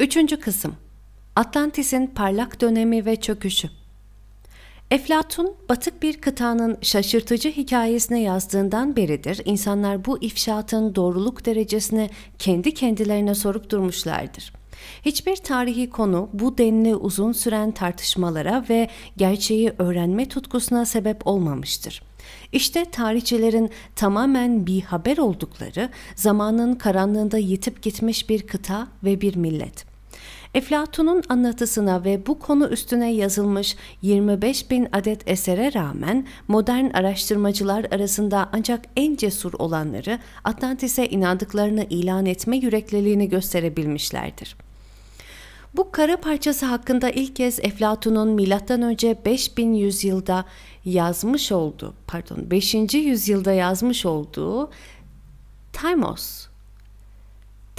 Üçüncü kısım Atlantis'in parlak dönemi ve çöküşü Eflatun, batık bir kıtanın şaşırtıcı hikayesini yazdığından beridir insanlar bu ifşaatın doğruluk derecesini kendi kendilerine sorup durmuşlardır. Hiçbir tarihi konu bu denli uzun süren tartışmalara ve gerçeği öğrenme tutkusuna sebep olmamıştır. İşte tarihçilerin tamamen bir haber oldukları zamanın karanlığında yitip gitmiş bir kıta ve bir millet. Eflatun'un anlatısına ve bu konu üstüne yazılmış 25 bin adet esere rağmen modern araştırmacılar arasında ancak en cesur olanları Atlantis'e inandıklarını ilan etme yürekliliğini gösterebilmişlerdir. Bu kara parçası hakkında ilk kez Eflatun'un M.Ö. 5.000 yılda yazmış olduğu, pardon 5. yüzyılda yazmış olduğu Timos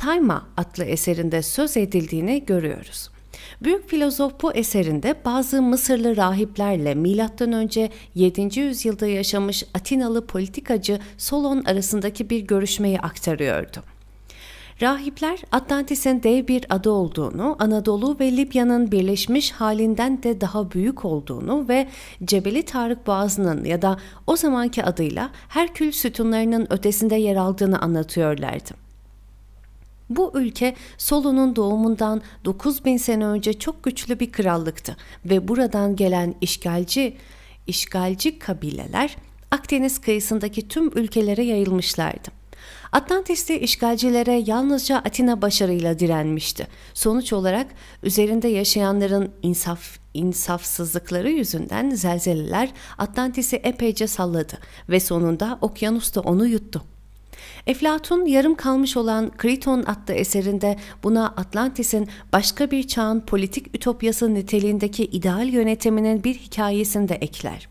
Tayma adlı eserinde söz edildiğini görüyoruz. Büyük filozof bu eserinde bazı Mısırlı rahiplerle M.Ö. 7. yüzyılda yaşamış Atinalı politikacı Solon arasındaki bir görüşmeyi aktarıyordu. Rahipler Atlantis'in dev bir ada olduğunu, Anadolu ve Libya'nın birleşmiş halinden de daha büyük olduğunu ve Cebeli Tarık Boğazı'nın ya da o zamanki adıyla Herkül sütunlarının ötesinde yer aldığını anlatıyorlardı. Bu ülke Solu'nun doğumundan 9000 sene önce çok güçlü bir krallıktı ve buradan gelen işgalci işgalci kabileler Akdeniz kıyısındaki tüm ülkelere yayılmışlardı. Atlantis'te işgalcilere yalnızca Atina başarıyla direnmişti. Sonuç olarak üzerinde yaşayanların insaf, insafsızlıkları yüzünden zelzeleler Atlantis'i epeyce salladı ve sonunda okyanus da onu yuttu. Eflatun yarım kalmış olan Kriton adlı eserinde buna Atlantis'in başka bir çağın politik ütopyası niteliğindeki ideal yönetiminin bir hikayesini de ekler.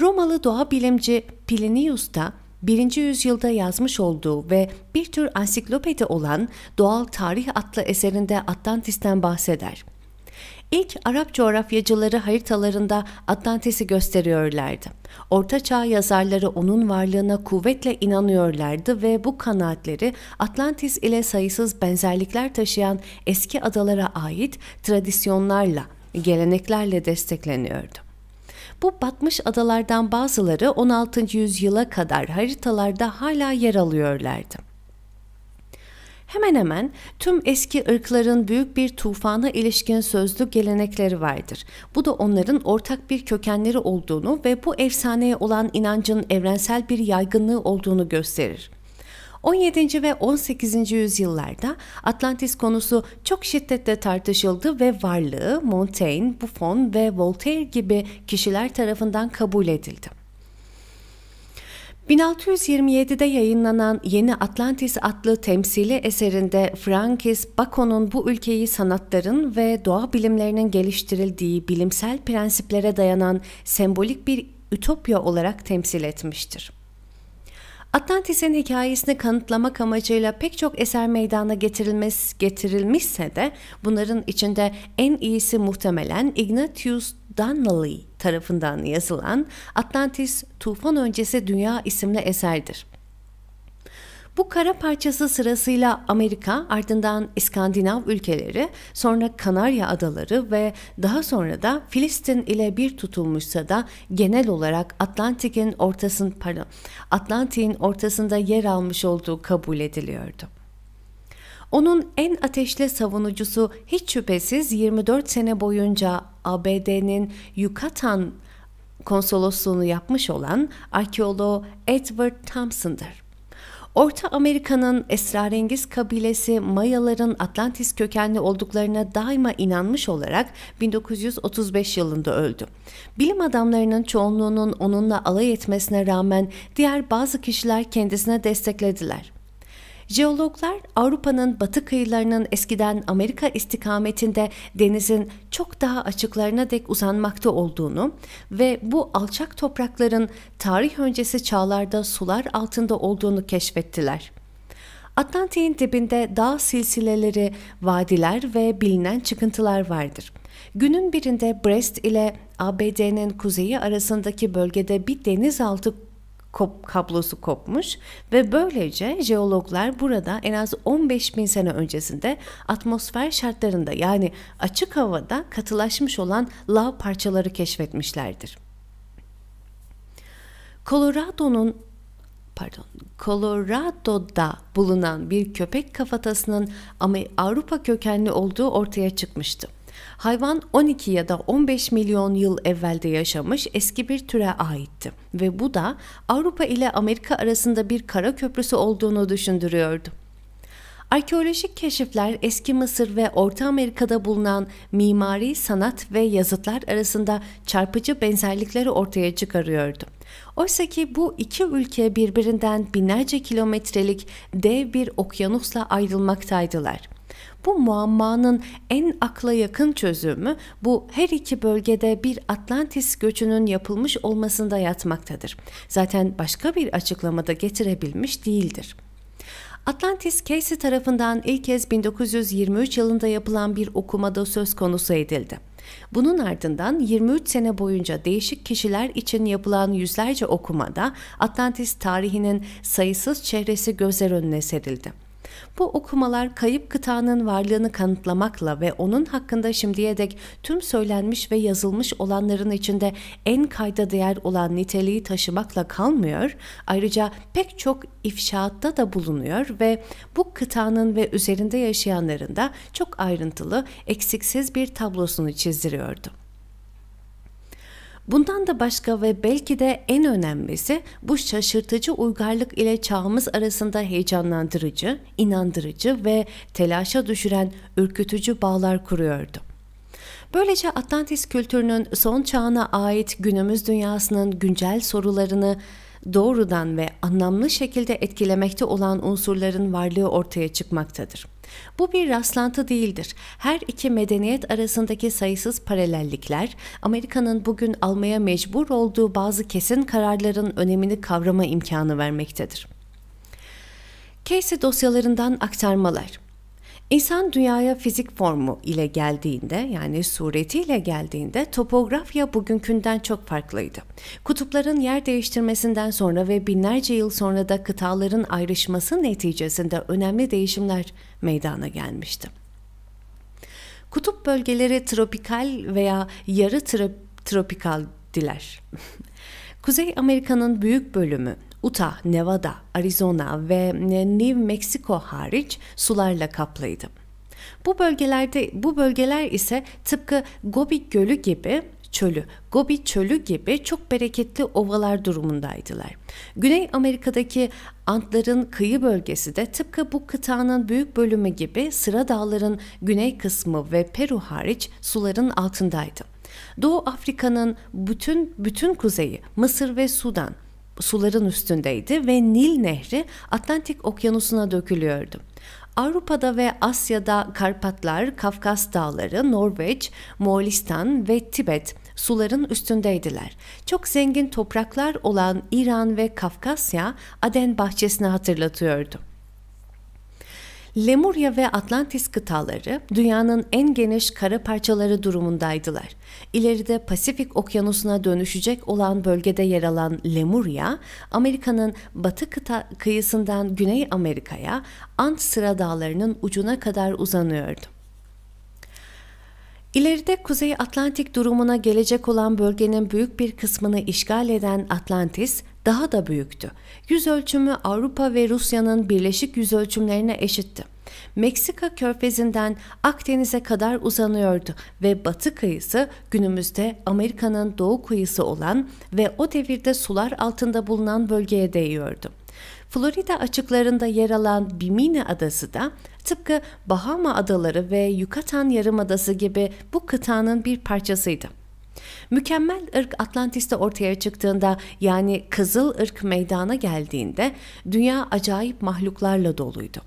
Romalı doğa bilimci Plinius da 1. yüzyılda yazmış olduğu ve bir tür ansiklopedi olan Doğal Tarih adlı eserinde Atlantis'ten bahseder. İlk Arap coğrafyacıları haritalarında Atlantis'i gösteriyorlardı. Orta Çağ yazarları onun varlığına kuvvetle inanıyorlardı ve bu kanaatleri Atlantis ile sayısız benzerlikler taşıyan eski adalara ait tradisyonlarla, geleneklerle destekleniyordu. Bu batmış adalardan bazıları 16. yüzyıla kadar haritalarda hala yer alıyorlardı hemen hemen tüm eski ırkların büyük bir tufana ilişkin sözlü gelenekleri vardır. Bu da onların ortak bir kökenleri olduğunu ve bu efsaneye olan inancın evrensel bir yaygınlığı olduğunu gösterir. 17. ve 18. yüzyıllarda Atlantis konusu çok şiddetle tartışıldı ve varlığı Montaigne, Buffon ve Voltaire gibi kişiler tarafından kabul edildi. 1627'de yayınlanan Yeni Atlantis adlı temsili eserinde Frankis Bacon'un bu ülkeyi sanatların ve doğa bilimlerinin geliştirildiği bilimsel prensiplere dayanan sembolik bir ütopya olarak temsil etmiştir. Atlantis'in hikayesini kanıtlamak amacıyla pek çok eser meydana getirilmez, getirilmişse de bunların içinde en iyisi muhtemelen Ignatius Donnelly tarafından yazılan Atlantis Tufan Öncesi Dünya isimli eserdir. Bu kara parçası sırasıyla Amerika, ardından İskandinav ülkeleri, sonra Kanarya Adaları ve daha sonra da Filistin ile bir tutulmuşsa da genel olarak Atlantik'in ortasın pardon, Atlantik'in ortasında yer almış olduğu kabul ediliyordu. Onun en ateşli savunucusu hiç şüphesiz 24 sene boyunca ABD'nin Yucatan konsolosluğunu yapmış olan arkeolog Edward Thompson'dır. Orta Amerika'nın esrarengiz kabilesi Mayaların Atlantis kökenli olduklarına daima inanmış olarak 1935 yılında öldü. Bilim adamlarının çoğunluğunun onunla alay etmesine rağmen diğer bazı kişiler kendisine desteklediler. Jeologlar Avrupa'nın batı kıyılarının eskiden Amerika istikametinde denizin çok daha açıklarına dek uzanmakta olduğunu ve bu alçak toprakların tarih öncesi çağlarda sular altında olduğunu keşfettiler. Atlantik'in dibinde dağ silsileleri, vadiler ve bilinen çıkıntılar vardır. Günün birinde Brest ile ABD'nin kuzeyi arasındaki bölgede bir denizaltı kop, kablosu kopmuş ve böylece jeologlar burada en az 15 bin sene öncesinde atmosfer şartlarında yani açık havada katılaşmış olan lav parçaları keşfetmişlerdir. Colorado'nun pardon, Colorado'da bulunan bir köpek kafatasının ama Avrupa kökenli olduğu ortaya çıkmıştı. Hayvan 12 ya da 15 milyon yıl evvelde yaşamış eski bir türe aitti ve bu da Avrupa ile Amerika arasında bir kara köprüsü olduğunu düşündürüyordu. Arkeolojik keşifler eski Mısır ve Orta Amerika'da bulunan mimari sanat ve yazıtlar arasında çarpıcı benzerlikleri ortaya çıkarıyordu. Oysa ki bu iki ülke birbirinden binlerce kilometrelik dev bir okyanusla ayrılmaktaydılar. Bu muammanın en akla yakın çözümü bu her iki bölgede bir Atlantis göçünün yapılmış olmasında yatmaktadır. Zaten başka bir açıklamada getirebilmiş değildir. Atlantis Casey tarafından ilk kez 1923 yılında yapılan bir okumada söz konusu edildi. Bunun ardından 23 sene boyunca değişik kişiler için yapılan yüzlerce okumada Atlantis tarihinin sayısız çehresi gözler önüne serildi. Bu okumalar kayıp kıtanın varlığını kanıtlamakla ve onun hakkında şimdiye dek tüm söylenmiş ve yazılmış olanların içinde en kayda değer olan niteliği taşımakla kalmıyor, ayrıca pek çok ifşaatta da bulunuyor ve bu kıtanın ve üzerinde yaşayanların da çok ayrıntılı, eksiksiz bir tablosunu çizdiriyordu. Bundan da başka ve belki de en önemlisi bu şaşırtıcı uygarlık ile çağımız arasında heyecanlandırıcı, inandırıcı ve telaşa düşüren ürkütücü bağlar kuruyordu. Böylece Atlantis kültürünün son çağına ait günümüz dünyasının güncel sorularını doğrudan ve anlamlı şekilde etkilemekte olan unsurların varlığı ortaya çıkmaktadır. Bu bir rastlantı değildir. Her iki medeniyet arasındaki sayısız paralellikler, Amerika'nın bugün almaya mecbur olduğu bazı kesin kararların önemini kavrama imkanı vermektedir. Casey dosyalarından aktarmalar İnsan dünyaya fizik formu ile geldiğinde yani suretiyle geldiğinde topografya bugünkünden çok farklıydı. Kutupların yer değiştirmesinden sonra ve binlerce yıl sonra da kıtaların ayrışması neticesinde önemli değişimler meydana gelmişti. Kutup bölgeleri tropikal veya yarı tropikal diler. Kuzey Amerika'nın büyük bölümü Utah, Nevada, Arizona ve e, New Mexico hariç sularla kaplıydı. Bu bölgelerde bu bölgeler ise tıpkı Gobi Gölü gibi çölü, Gobi çölü gibi çok bereketli ovalar durumundaydılar. Güney Amerika'daki Antların kıyı bölgesi de tıpkı bu kıtanın büyük bölümü gibi sıra dağların güney kısmı ve Peru hariç suların altındaydı. Doğu Afrika'nın bütün bütün kuzeyi, Mısır ve Sudan, suların üstündeydi ve Nil Nehri Atlantik Okyanusu'na dökülüyordu. Avrupa'da ve Asya'da Karpatlar, Kafkas Dağları, Norveç, Moğolistan ve Tibet suların üstündeydiler. Çok zengin topraklar olan İran ve Kafkasya Aden bahçesini hatırlatıyordu. Lemurya ve Atlantis kıtaları dünyanın en geniş kara parçaları durumundaydılar. İleride Pasifik Okyanusu'na dönüşecek olan bölgede yer alan Lemurya, Amerika'nın batı kıta kıyısından Güney Amerika'ya Ant Sıra Dağları'nın ucuna kadar uzanıyordu. İleride Kuzey Atlantik durumuna gelecek olan bölgenin büyük bir kısmını işgal eden Atlantis, daha da büyüktü. Yüz ölçümü Avrupa ve Rusya'nın birleşik yüz ölçümlerine eşitti. Meksika körfezinden Akdeniz'e kadar uzanıyordu ve batı kıyısı günümüzde Amerika'nın doğu kıyısı olan ve o devirde sular altında bulunan bölgeye değiyordu. Florida açıklarında yer alan Bimini Adası da tıpkı Bahama Adaları ve Yucatan Yarımadası gibi bu kıtanın bir parçasıydı. Mükemmel ırk Atlantis'te ortaya çıktığında yani kızıl ırk meydana geldiğinde dünya acayip mahluklarla doluydu.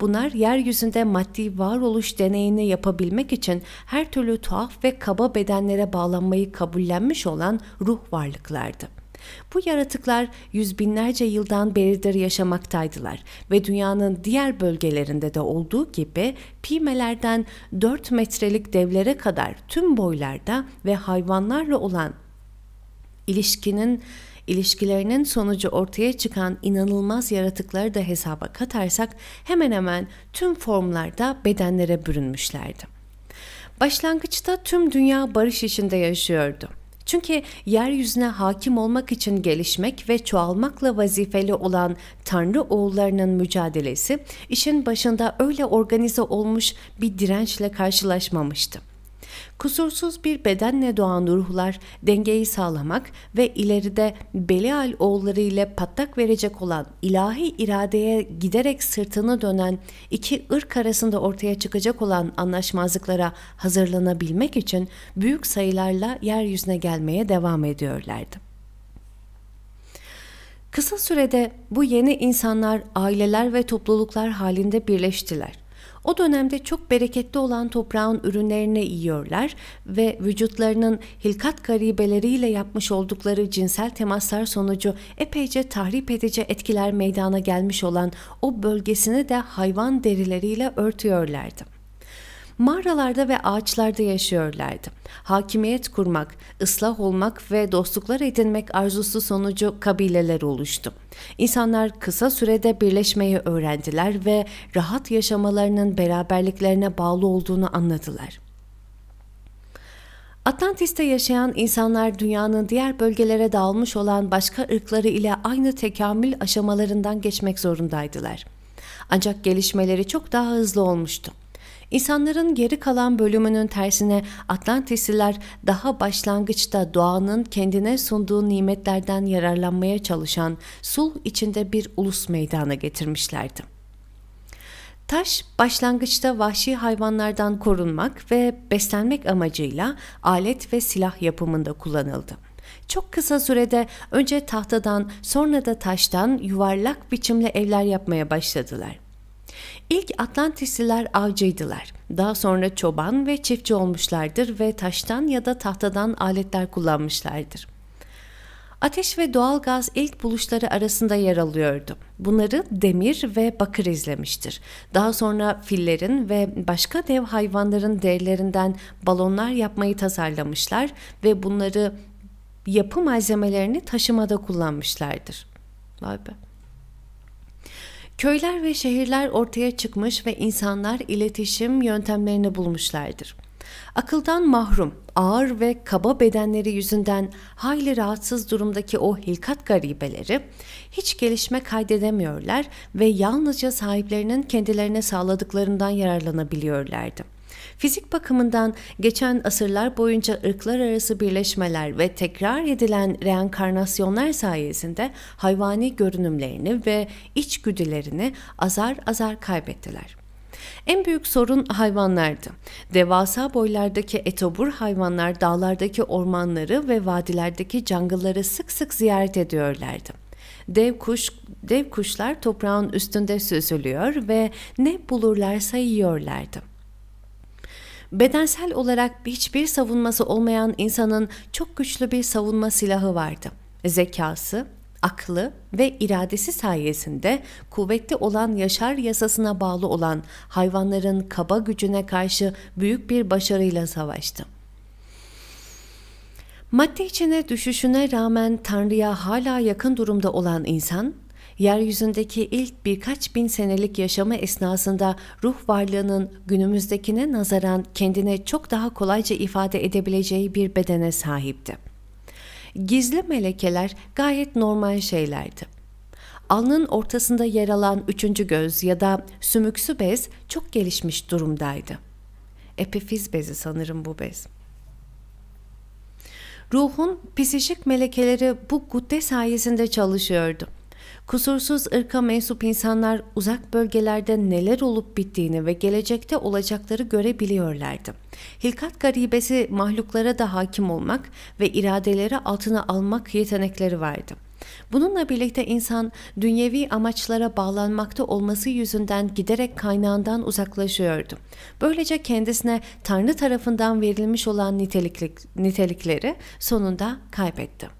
Bunlar yeryüzünde maddi varoluş deneyini yapabilmek için her türlü tuhaf ve kaba bedenlere bağlanmayı kabullenmiş olan ruh varlıklardı. Bu yaratıklar yüz binlerce yıldan beridir yaşamaktaydılar ve dünyanın diğer bölgelerinde de olduğu gibi pimelerden 4 metrelik devlere kadar tüm boylarda ve hayvanlarla olan ilişkinin ilişkilerinin sonucu ortaya çıkan inanılmaz yaratıkları da hesaba katarsak hemen hemen tüm formlarda bedenlere bürünmüşlerdi. Başlangıçta tüm dünya barış içinde yaşıyordu. Çünkü yeryüzüne hakim olmak için gelişmek ve çoğalmakla vazifeli olan Tanrı oğullarının mücadelesi işin başında öyle organize olmuş bir dirençle karşılaşmamıştı. Kusursuz bir bedenle doğan ruhlar dengeyi sağlamak ve ileride Belial oğulları ile patlak verecek olan ilahi iradeye giderek sırtını dönen iki ırk arasında ortaya çıkacak olan anlaşmazlıklara hazırlanabilmek için büyük sayılarla yeryüzüne gelmeye devam ediyorlardı. Kısa sürede bu yeni insanlar aileler ve topluluklar halinde birleştiler o dönemde çok bereketli olan toprağın ürünlerini yiyorlar ve vücutlarının hilkat garibeleriyle yapmış oldukları cinsel temaslar sonucu epeyce tahrip edici etkiler meydana gelmiş olan o bölgesini de hayvan derileriyle örtüyorlardı mağaralarda ve ağaçlarda yaşıyorlardı. Hakimiyet kurmak, ıslah olmak ve dostluklar edinmek arzusu sonucu kabileler oluştu. İnsanlar kısa sürede birleşmeyi öğrendiler ve rahat yaşamalarının beraberliklerine bağlı olduğunu anladılar.'' Atlantis'te yaşayan insanlar dünyanın diğer bölgelere dağılmış olan başka ırkları ile aynı tekamül aşamalarından geçmek zorundaydılar. Ancak gelişmeleri çok daha hızlı olmuştu. İnsanların geri kalan bölümünün tersine Atlantisiler daha başlangıçta doğanın kendine sunduğu nimetlerden yararlanmaya çalışan sulh içinde bir ulus meydana getirmişlerdi. Taş başlangıçta vahşi hayvanlardan korunmak ve beslenmek amacıyla alet ve silah yapımında kullanıldı. Çok kısa sürede önce tahtadan sonra da taştan yuvarlak biçimli evler yapmaya başladılar. İlk Atlantisliler avcıydılar. Daha sonra çoban ve çiftçi olmuşlardır ve taştan ya da tahtadan aletler kullanmışlardır. Ateş ve doğal gaz ilk buluşları arasında yer alıyordu. Bunları demir ve bakır izlemiştir. Daha sonra fillerin ve başka dev hayvanların derilerinden balonlar yapmayı tasarlamışlar ve bunları yapı malzemelerini taşımada kullanmışlardır. Vay be. Köyler ve şehirler ortaya çıkmış ve insanlar iletişim yöntemlerini bulmuşlardır. Akıldan mahrum, ağır ve kaba bedenleri yüzünden hayli rahatsız durumdaki o hilkat garibeleri hiç gelişme kaydedemiyorlar ve yalnızca sahiplerinin kendilerine sağladıklarından yararlanabiliyorlardı. Fizik bakımından geçen asırlar boyunca ırklar arası birleşmeler ve tekrar edilen reenkarnasyonlar sayesinde hayvani görünümlerini ve içgüdülerini azar azar kaybettiler. En büyük sorun hayvanlardı. Devasa boylardaki etobur hayvanlar dağlardaki ormanları ve vadilerdeki jungle'ları sık sık ziyaret ediyorlardı dev kuş dev kuşlar toprağın üstünde süzülüyor ve ne bulurlarsa yiyorlardı. Bedensel olarak hiçbir savunması olmayan insanın çok güçlü bir savunma silahı vardı. Zekası, aklı ve iradesi sayesinde kuvvetli olan yaşar yasasına bağlı olan hayvanların kaba gücüne karşı büyük bir başarıyla savaştı. Madde içine düşüşüne rağmen Tanrı'ya hala yakın durumda olan insan, yeryüzündeki ilk birkaç bin senelik yaşamı esnasında ruh varlığının günümüzdekine nazaran kendine çok daha kolayca ifade edebileceği bir bedene sahipti. Gizli melekeler gayet normal şeylerdi. Alnın ortasında yer alan üçüncü göz ya da sümüksü bez çok gelişmiş durumdaydı. Epifiz bezi sanırım bu bez. Ruhun psişik melekeleri bu gutte sayesinde çalışıyordu. Kusursuz ırka mensup insanlar uzak bölgelerde neler olup bittiğini ve gelecekte olacakları görebiliyorlardı. Hilkat garibesi mahluklara da hakim olmak ve iradeleri altına almak yetenekleri vardı. Bununla birlikte insan dünyevi amaçlara bağlanmakta olması yüzünden giderek kaynağından uzaklaşıyordu. Böylece kendisine Tanrı tarafından verilmiş olan nitelikleri sonunda kaybetti.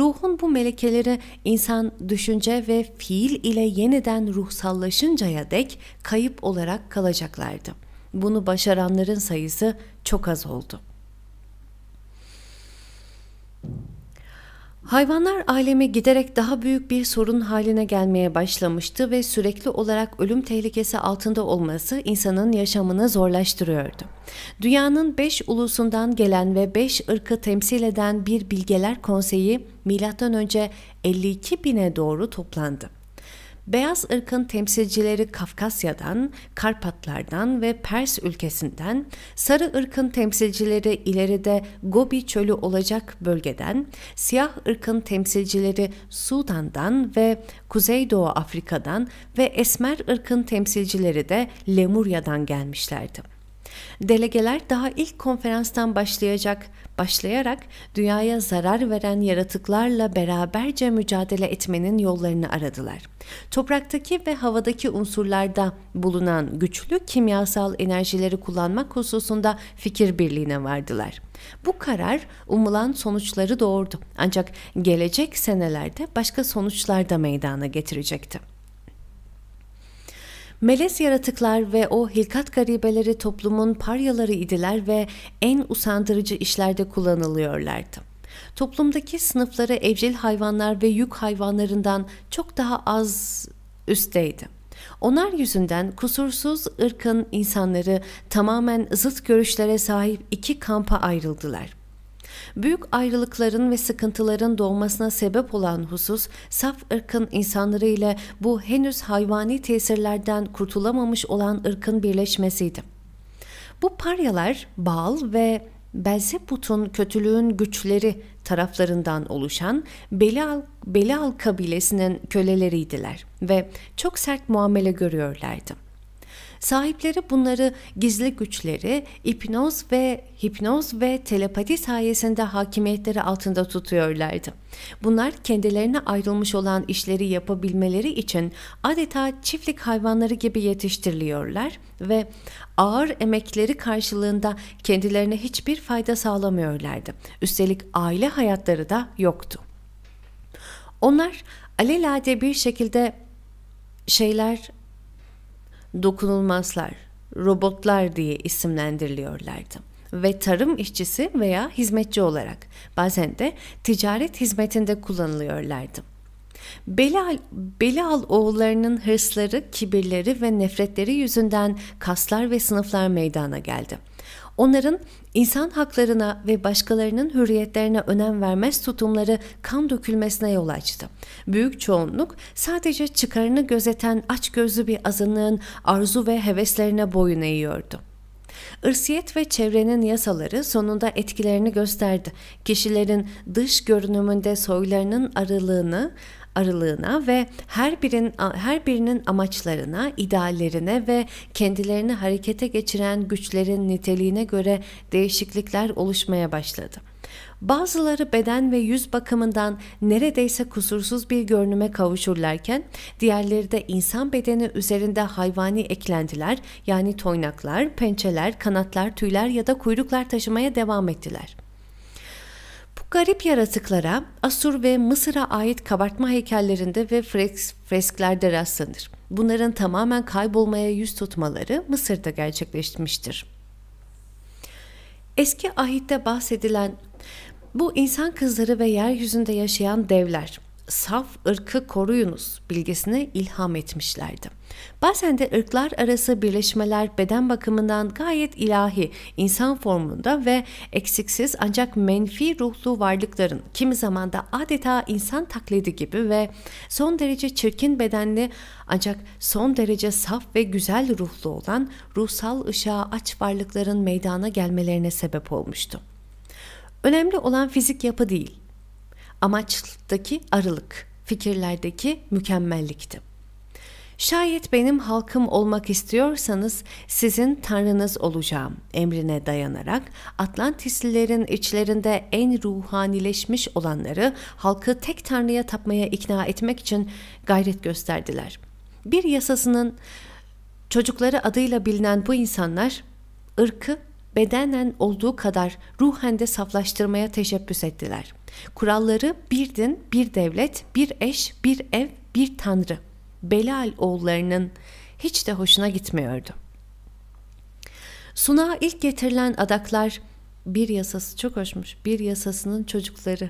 Ruhun bu melekeleri insan düşünce ve fiil ile yeniden ruhsallaşıncaya dek kayıp olarak kalacaklardı. Bunu başaranların sayısı çok az oldu.'' Hayvanlar alemi giderek daha büyük bir sorun haline gelmeye başlamıştı ve sürekli olarak ölüm tehlikesi altında olması insanın yaşamını zorlaştırıyordu. Dünyanın 5 ulusundan gelen ve 5 ırkı temsil eden bir bilgeler konseyi M.Ö. 52 bine doğru toplandı. Beyaz ırkın temsilcileri Kafkasya'dan, Karpatlardan ve Pers ülkesinden, sarı ırkın temsilcileri ileride Gobi çölü olacak bölgeden, siyah ırkın temsilcileri Sudan'dan ve Kuzeydoğu Afrika'dan ve esmer ırkın temsilcileri de Lemurya'dan gelmişlerdi. Delegeler daha ilk konferanstan başlayacak, başlayarak dünyaya zarar veren yaratıklarla beraberce mücadele etmenin yollarını aradılar. Topraktaki ve havadaki unsurlarda bulunan güçlü kimyasal enerjileri kullanmak hususunda fikir birliğine vardılar. Bu karar umulan sonuçları doğurdu ancak gelecek senelerde başka sonuçlar da meydana getirecekti. Melez yaratıklar ve o hilkat garibeleri toplumun paryaları idiler ve en usandırıcı işlerde kullanılıyorlardı toplumdaki sınıfları evcil hayvanlar ve yük hayvanlarından çok daha az üstteydi. Onlar yüzünden kusursuz ırkın insanları tamamen zıt görüşlere sahip iki kampa ayrıldılar. Büyük ayrılıkların ve sıkıntıların doğmasına sebep olan husus saf ırkın insanları ile bu henüz hayvani tesirlerden kurtulamamış olan ırkın birleşmesiydi. Bu paryalar Baal ve Belzebut'un kötülüğün güçleri taraflarından oluşan Belial, Belial kabilesinin köleleriydiler ve çok sert muamele görüyorlardı. Sahipleri bunları gizli güçleri hipnoz ve hipnoz ve telepati sayesinde hakimiyetleri altında tutuyorlardı. Bunlar kendilerine ayrılmış olan işleri yapabilmeleri için adeta çiftlik hayvanları gibi yetiştiriliyorlar ve ağır emekleri karşılığında kendilerine hiçbir fayda sağlamıyorlardı. Üstelik aile hayatları da yoktu. Onlar alelade bir şekilde şeyler dokunulmazlar, robotlar diye isimlendiriliyorlardı ve tarım işçisi veya hizmetçi olarak bazen de ticaret hizmetinde kullanılıyorlardı. Belal Belal oğullarının hırsları, kibirleri ve nefretleri yüzünden kaslar ve sınıflar meydana geldi. Onların insan haklarına ve başkalarının hürriyetlerine önem vermez tutumları kan dökülmesine yol açtı. Büyük çoğunluk sadece çıkarını gözeten açgözlü bir azınlığın arzu ve heveslerine boyun eğiyordu. Irsiyet ve çevrenin yasaları sonunda etkilerini gösterdi. Kişilerin dış görünümünde soylarının aralığını, aralığına ve her birin her birinin amaçlarına, ideallerine ve kendilerini harekete geçiren güçlerin niteliğine göre değişiklikler oluşmaya başladı. Bazıları beden ve yüz bakımından neredeyse kusursuz bir görünüme kavuşurlarken diğerleri de insan bedeni üzerinde hayvani eklentiler yani toynaklar, pençeler, kanatlar, tüyler ya da kuyruklar taşımaya devam ettiler. Bu garip yaratıklara Asur ve Mısır'a ait kabartma heykellerinde ve fresk, fresklerde rastlanır. Bunların tamamen kaybolmaya yüz tutmaları Mısır'da gerçekleşmiştir. Eski ahitte bahsedilen bu insan kızları ve yeryüzünde yaşayan devler saf ırkı koruyunuz bilgisine ilham etmişlerdi. Bazen de ırklar arası birleşmeler beden bakımından gayet ilahi, insan formunda ve eksiksiz ancak menfi ruhlu varlıkların kimi zaman da adeta insan taklidi gibi ve son derece çirkin bedenli ancak son derece saf ve güzel ruhlu olan ruhsal ışığa aç varlıkların meydana gelmelerine sebep olmuştu. Önemli olan fizik yapı değil, amaçtaki aralık fikirlerdeki mükemmellikti. Şayet benim halkım olmak istiyorsanız sizin tanrınız olacağım emrine dayanarak Atlantislilerin içlerinde en ruhanileşmiş olanları halkı tek tanrıya tapmaya ikna etmek için gayret gösterdiler. Bir yasasının çocukları adıyla bilinen bu insanlar ırkı bedenen olduğu kadar ruhen de saflaştırmaya teşebbüs ettiler. Kuralları bir din, bir devlet, bir eş, bir ev, bir tanrı. Belal oğullarının hiç de hoşuna gitmiyordu. Sunağa ilk getirilen adaklar bir yasası çok hoşmuş. Bir yasasının çocukları.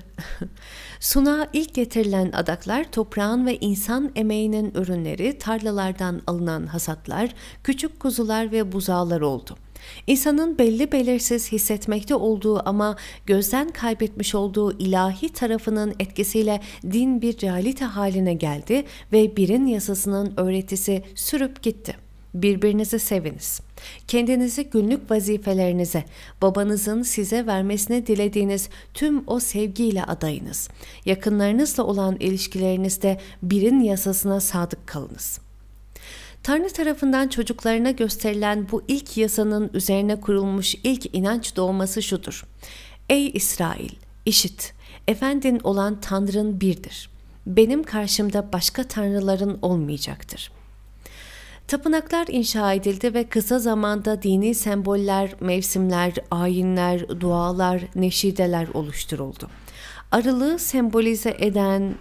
Sunağa ilk getirilen adaklar toprağın ve insan emeğinin ürünleri, tarlalardan alınan hasatlar, küçük kuzular ve buzağlar oldu.'' İnsanın belli belirsiz hissetmekte olduğu ama gözden kaybetmiş olduğu ilahi tarafının etkisiyle din bir realite haline geldi ve birin yasasının öğretisi sürüp gitti. Birbirinizi seviniz. Kendinizi günlük vazifelerinize, babanızın size vermesine dilediğiniz tüm o sevgiyle adayınız. Yakınlarınızla olan ilişkilerinizde birin yasasına sadık kalınız.'' Tanrı tarafından çocuklarına gösterilen bu ilk yasanın üzerine kurulmuş ilk inanç doğması şudur. Ey İsrail, işit, efendin olan Tanrın birdir. Benim karşımda başka tanrıların olmayacaktır.'' Tapınaklar inşa edildi ve kısa zamanda dini semboller, mevsimler, ayinler, dualar, neşideler oluşturuldu. Arılığı sembolize eden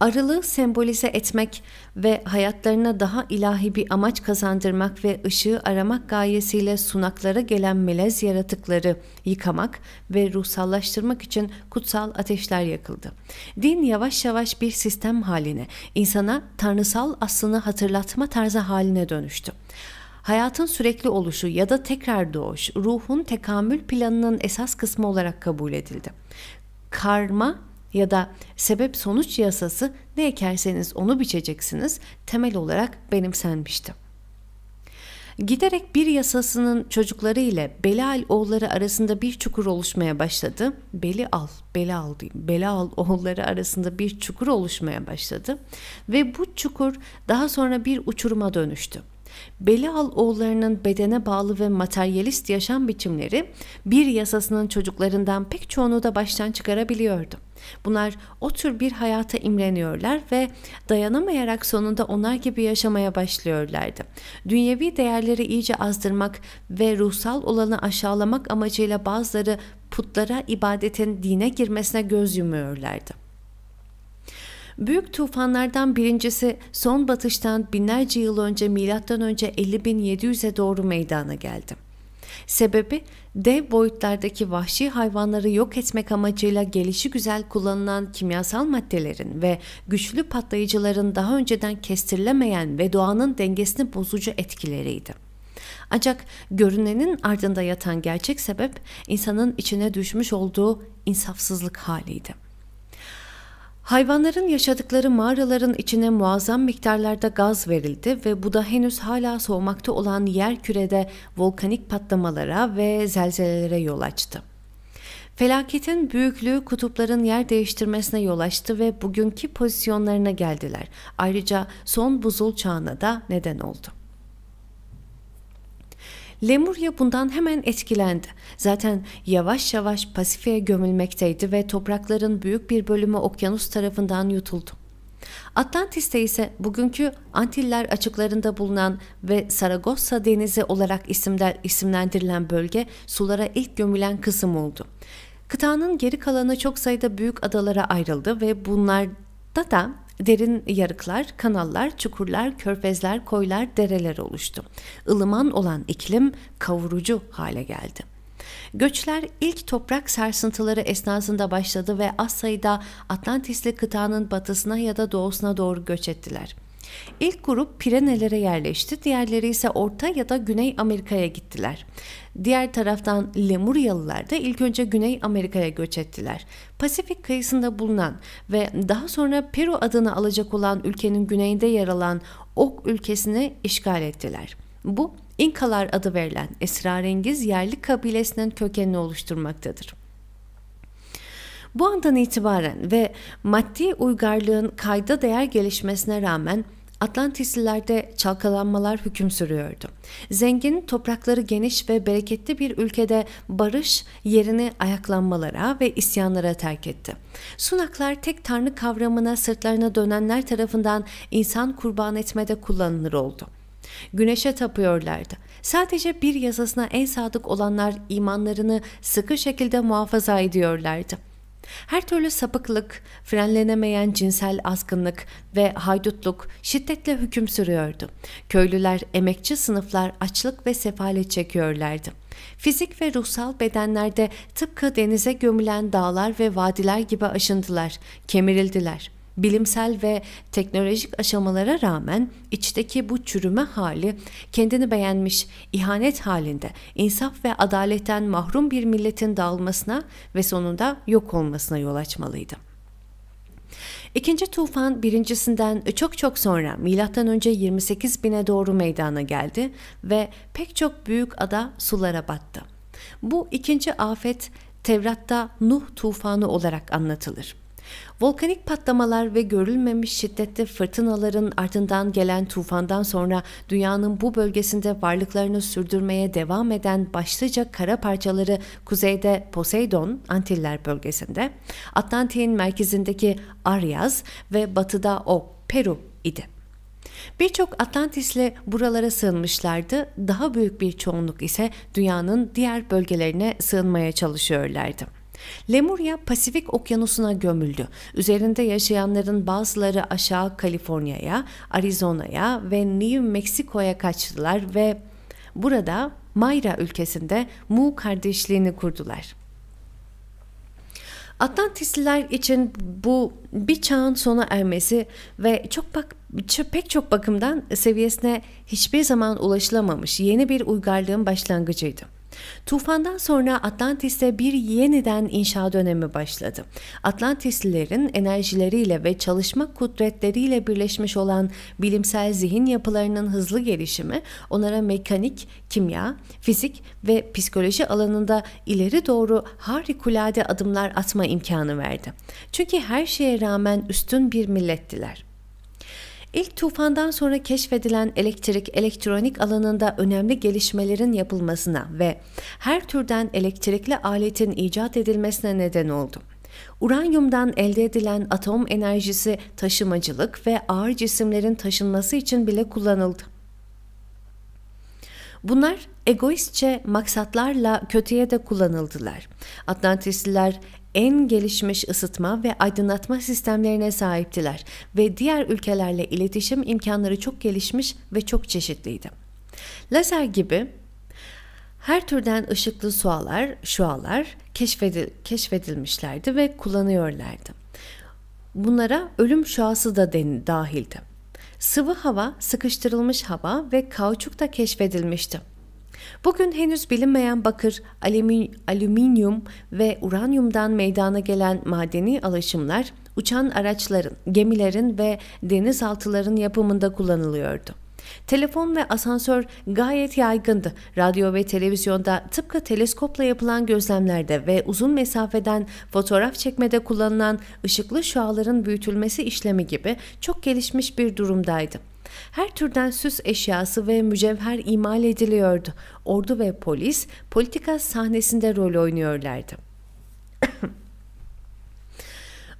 Arılığı sembolize etmek ve hayatlarına daha ilahi bir amaç kazandırmak ve ışığı aramak gayesiyle sunaklara gelen melez yaratıkları yıkamak ve ruhsallaştırmak için kutsal ateşler yakıldı. Din yavaş yavaş bir sistem haline, insana tanrısal aslını hatırlatma tarzı haline dönüştü hayatın sürekli oluşu ya da tekrar doğuş, ruhun tekamül planının esas kısmı olarak kabul edildi. Karma ya da sebep sonuç yasası ne ekerseniz onu biçeceksiniz temel olarak benimsenmişti. Giderek bir yasasının çocukları ile Belal oğulları arasında bir çukur oluşmaya başladı. Beli Belial, Belal diyeyim, Belal oğulları arasında bir çukur oluşmaya başladı ve bu çukur daha sonra bir uçuruma dönüştü. Belial oğullarının bedene bağlı ve materyalist yaşam biçimleri bir yasasının çocuklarından pek çoğunu da baştan çıkarabiliyordu. Bunlar o tür bir hayata imreniyorlar ve dayanamayarak sonunda onlar gibi yaşamaya başlıyorlardı. Dünyevi değerleri iyice azdırmak ve ruhsal olanı aşağılamak amacıyla bazıları putlara ibadetin dine girmesine göz yumuyorlardı. Büyük tufanlardan birincisi son batıştan binlerce yıl önce milattan önce 50.700'e doğru meydana geldi. Sebebi dev boyutlardaki vahşi hayvanları yok etmek amacıyla gelişi güzel kullanılan kimyasal maddelerin ve güçlü patlayıcıların daha önceden kestirilemeyen ve doğanın dengesini bozucu etkileriydi. Ancak görünenin ardında yatan gerçek sebep insanın içine düşmüş olduğu insafsızlık haliydi. Hayvanların yaşadıkları mağaraların içine muazzam miktarlarda gaz verildi ve bu da henüz hala soğumakta olan yer kürede volkanik patlamalara ve zelzelelere yol açtı. Felaketin büyüklüğü kutupların yer değiştirmesine yol açtı ve bugünkü pozisyonlarına geldiler. Ayrıca son buzul çağına da neden oldu. Lemurya bundan hemen etkilendi. Zaten yavaş yavaş Pasifik'e gömülmekteydi ve toprakların büyük bir bölümü okyanus tarafından yutuldu. Atlantis'te ise bugünkü Antiller açıklarında bulunan ve Saragossa Denizi olarak isimler, isimlendirilen bölge sulara ilk gömülen kısım oldu. Kıtanın geri kalanı çok sayıda büyük adalara ayrıldı ve bunlarda da Derin yarıklar, kanallar, çukurlar, körfezler, koylar, dereler oluştu. Ilıman olan iklim kavurucu hale geldi. Göçler ilk toprak sarsıntıları esnasında başladı ve az sayıda Atlantisli kıtanın batısına ya da doğusuna doğru göç ettiler. İlk grup Pirenelere yerleşti, diğerleri ise Orta ya da Güney Amerika'ya gittiler. Diğer taraftan Lemuryalılar da ilk önce Güney Amerika'ya göç ettiler. Pasifik kıyısında bulunan ve daha sonra Peru adını alacak olan ülkenin güneyinde yer alan Ok ülkesini işgal ettiler. Bu İnkalar adı verilen esrarengiz yerli kabilesinin kökenini oluşturmaktadır. Bu andan itibaren ve maddi uygarlığın kayda değer gelişmesine rağmen Atlantislilerde çalkalanmalar hüküm sürüyordu. Zengin, toprakları geniş ve bereketli bir ülkede barış yerini ayaklanmalara ve isyanlara terk etti. Sunaklar tek tanrı kavramına sırtlarına dönenler tarafından insan kurban etmede kullanılır oldu. Güneşe tapıyorlardı. Sadece bir yasasına en sadık olanlar imanlarını sıkı şekilde muhafaza ediyorlardı.'' Her türlü sapıklık, frenlenemeyen cinsel azgınlık ve haydutluk şiddetle hüküm sürüyordu. Köylüler, emekçi sınıflar açlık ve sefalet çekiyorlardı. Fizik ve ruhsal bedenlerde tıpkı denize gömülen dağlar ve vadiler gibi aşındılar, kemirildiler bilimsel ve teknolojik aşamalara rağmen içteki bu çürüme hali kendini beğenmiş ihanet halinde insaf ve adaletten mahrum bir milletin dağılmasına ve sonunda yok olmasına yol açmalıydı. İkinci tufan birincisinden çok çok sonra milattan önce 28 bine doğru meydana geldi ve pek çok büyük ada sulara battı. Bu ikinci afet Tevrat'ta Nuh tufanı olarak anlatılır. Volkanik patlamalar ve görülmemiş şiddetli fırtınaların ardından gelen tufandan sonra dünyanın bu bölgesinde varlıklarını sürdürmeye devam eden başlıca kara parçaları kuzeyde Poseidon, Antiller bölgesinde, Atlantik'in merkezindeki Aryaz ve batıda o Peru idi. Birçok Atlantisli buralara sığınmışlardı, daha büyük bir çoğunluk ise dünyanın diğer bölgelerine sığınmaya çalışıyorlardı. Lemuria Pasifik Okyanusu'na gömüldü. Üzerinde yaşayanların bazıları aşağı Kaliforniya'ya, Arizona'ya ve New Mexico'ya kaçtılar ve burada Mayra ülkesinde Mu kardeşliğini kurdular. Atlantisliler için bu bir çağın sona ermesi ve çok bak, pek çok bakımdan seviyesine hiçbir zaman ulaşılamamış yeni bir uygarlığın başlangıcıydı. Tufandan sonra Atlantis'te bir yeniden inşa dönemi başladı. Atlantislilerin enerjileriyle ve çalışma kudretleriyle birleşmiş olan bilimsel zihin yapılarının hızlı gelişimi onlara mekanik, kimya, fizik ve psikoloji alanında ileri doğru harikulade adımlar atma imkanı verdi. Çünkü her şeye rağmen üstün bir millettiler. İlk tufandan sonra keşfedilen elektrik elektronik alanında önemli gelişmelerin yapılmasına ve her türden elektrikli aletin icat edilmesine neden oldu. Uranyumdan elde edilen atom enerjisi taşımacılık ve ağır cisimlerin taşınması için bile kullanıldı. Bunlar egoistçe maksatlarla kötüye de kullanıldılar. Atlantisliler en gelişmiş ısıtma ve aydınlatma sistemlerine sahiptiler ve diğer ülkelerle iletişim imkanları çok gelişmiş ve çok çeşitliydi. Lazer gibi her türden ışıklı sualar, şualar keşfedil, keşfedilmişlerdi ve kullanıyorlardı. Bunlara ölüm şuası da dahildi. Sıvı hava, sıkıştırılmış hava ve kauçuk da keşfedilmişti. Bugün henüz bilinmeyen bakır, alüminyum ve uranyumdan meydana gelen madeni alaşımlar uçan araçların, gemilerin ve denizaltıların yapımında kullanılıyordu. Telefon ve asansör gayet yaygındı. Radyo ve televizyonda tıpkı teleskopla yapılan gözlemlerde ve uzun mesafeden fotoğraf çekmede kullanılan ışıklı şuaların büyütülmesi işlemi gibi çok gelişmiş bir durumdaydı. Her türden süs eşyası ve mücevher imal ediliyordu. Ordu ve polis politika sahnesinde rol oynuyorlardı.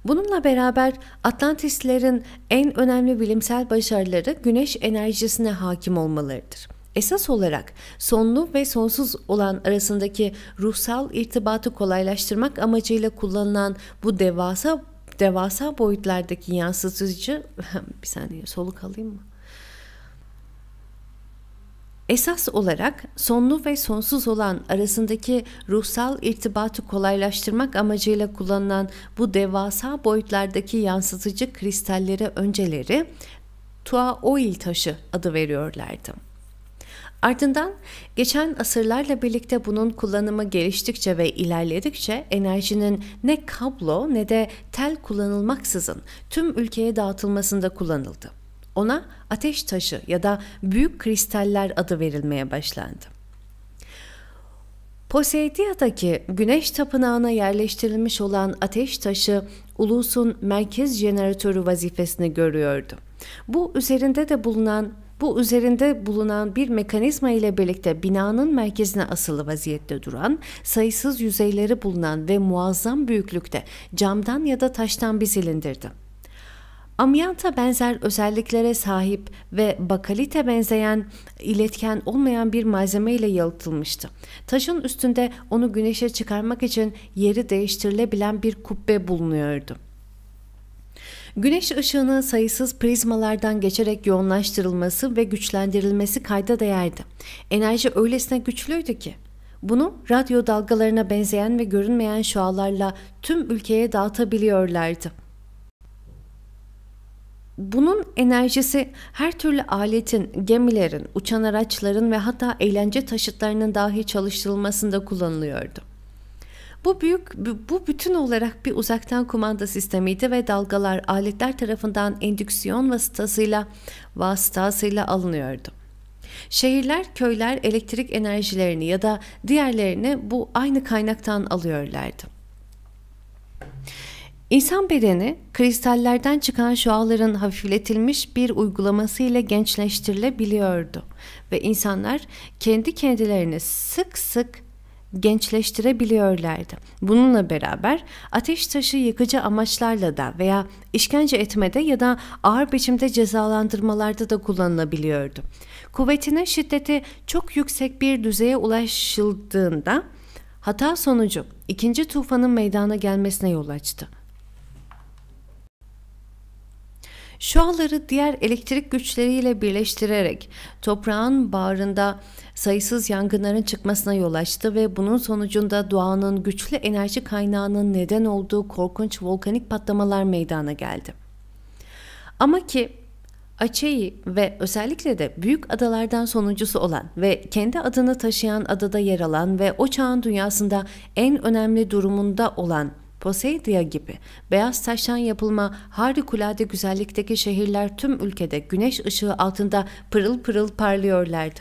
Bununla beraber Atlantislerin en önemli bilimsel başarıları güneş enerjisine hakim olmalarıdır. Esas olarak sonlu ve sonsuz olan arasındaki ruhsal irtibatı kolaylaştırmak amacıyla kullanılan bu devasa devasa boyutlardaki yansıtıcı bir saniye soluk alayım mı? Esas olarak sonlu ve sonsuz olan arasındaki ruhsal irtibatı kolaylaştırmak amacıyla kullanılan bu devasa boyutlardaki yansıtıcı kristallere önceleri Tuaoil taşı adı veriyorlardı. Ardından geçen asırlarla birlikte bunun kullanımı geliştikçe ve ilerledikçe enerjinin ne kablo ne de tel kullanılmaksızın tüm ülkeye dağıtılmasında kullanıldı. Ona ateş taşı ya da büyük kristaller adı verilmeye başlandı. Poseidiya'daki güneş tapınağına yerleştirilmiş olan ateş taşı ulusun merkez jeneratörü vazifesini görüyordu. Bu üzerinde de bulunan bu üzerinde bulunan bir mekanizma ile birlikte binanın merkezine asılı vaziyette duran, sayısız yüzeyleri bulunan ve muazzam büyüklükte camdan ya da taştan bir silindirdi. Amiyanta benzer özelliklere sahip ve bakalite benzeyen iletken olmayan bir malzeme ile yalıtılmıştı. Taşın üstünde onu güneşe çıkarmak için yeri değiştirilebilen bir kubbe bulunuyordu. Güneş ışığını sayısız prizmalardan geçerek yoğunlaştırılması ve güçlendirilmesi kayda değerdi. Enerji öylesine güçlüydü ki bunu radyo dalgalarına benzeyen ve görünmeyen şualarla tüm ülkeye dağıtabiliyorlardı. Bunun enerjisi her türlü aletin, gemilerin, uçan araçların ve hatta eğlence taşıtlarının dahi çalıştırılmasında kullanılıyordu. Bu büyük bu bütün olarak bir uzaktan kumanda sistemiydi ve dalgalar aletler tarafından endüksiyon vasıtasıyla vasıtasıyla alınıyordu. Şehirler, köyler elektrik enerjilerini ya da diğerlerini bu aynı kaynaktan alıyorlardı. İnsan bedeni kristallerden çıkan şuaların hafifletilmiş bir uygulaması ile gençleştirilebiliyordu ve insanlar kendi kendilerini sık sık gençleştirebiliyorlardı. Bununla beraber ateş taşı yıkıcı amaçlarla da veya işkence etmede ya da ağır biçimde cezalandırmalarda da kullanılabiliyordu. Kuvvetine şiddeti çok yüksek bir düzeye ulaşıldığında hata sonucu ikinci tufanın meydana gelmesine yol açtı. Şuaları diğer elektrik güçleriyle birleştirerek toprağın bağrında sayısız yangınların çıkmasına yol açtı ve bunun sonucunda doğanın güçlü enerji kaynağının neden olduğu korkunç volkanik patlamalar meydana geldi. Ama ki Açeyi ve özellikle de büyük adalardan sonuncusu olan ve kendi adını taşıyan adada yer alan ve o çağın dünyasında en önemli durumunda olan Poseidya gibi beyaz taştan yapılma harikulade güzellikteki şehirler tüm ülkede güneş ışığı altında pırıl pırıl parlıyorlardı.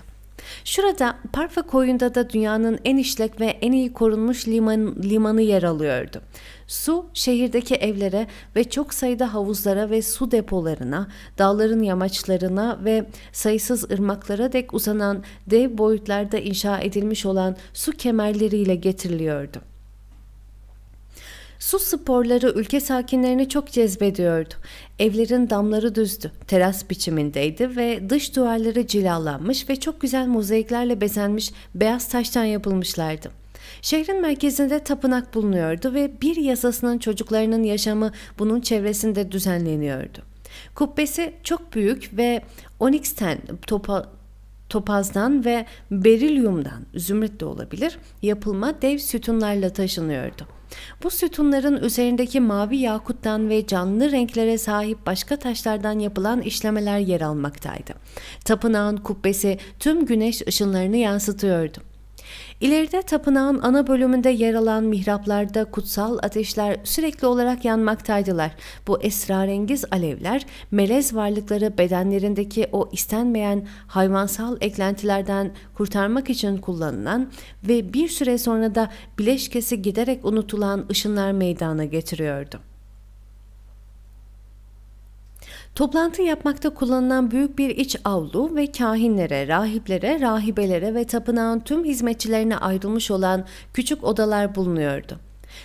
Şurada Parfa koyunda da dünyanın en işlek ve en iyi korunmuş liman, limanı yer alıyordu. Su şehirdeki evlere ve çok sayıda havuzlara ve su depolarına, dağların yamaçlarına ve sayısız ırmaklara dek uzanan dev boyutlarda inşa edilmiş olan su kemerleriyle getiriliyordu. Su sporları ülke sakinlerini çok cezbediyordu. Evlerin damları düzdü, teras biçimindeydi ve dış duvarları cilalanmış ve çok güzel mozaiklerle bezenmiş beyaz taştan yapılmışlardı. Şehrin merkezinde tapınak bulunuyordu ve bir yasasının çocuklarının yaşamı bunun çevresinde düzenleniyordu. Kubbesi çok büyük ve onyxten topa, topazdan ve berilyumdan, zümrüt de olabilir, yapılma dev sütunlarla taşınıyordu. Bu sütunların üzerindeki mavi yakuttan ve canlı renklere sahip başka taşlardan yapılan işlemeler yer almaktaydı. Tapınağın kubbesi tüm güneş ışınlarını yansıtıyordu. İleride tapınağın ana bölümünde yer alan mihraplarda kutsal ateşler sürekli olarak yanmaktaydılar. Bu esrarengiz alevler melez varlıkları bedenlerindeki o istenmeyen hayvansal eklentilerden kurtarmak için kullanılan ve bir süre sonra da bileşkesi giderek unutulan ışınlar meydana getiriyordu. Toplantı yapmakta kullanılan büyük bir iç avlu ve kahinlere, rahiplere, rahibelere ve tapınağın tüm hizmetçilerine ayrılmış olan küçük odalar bulunuyordu.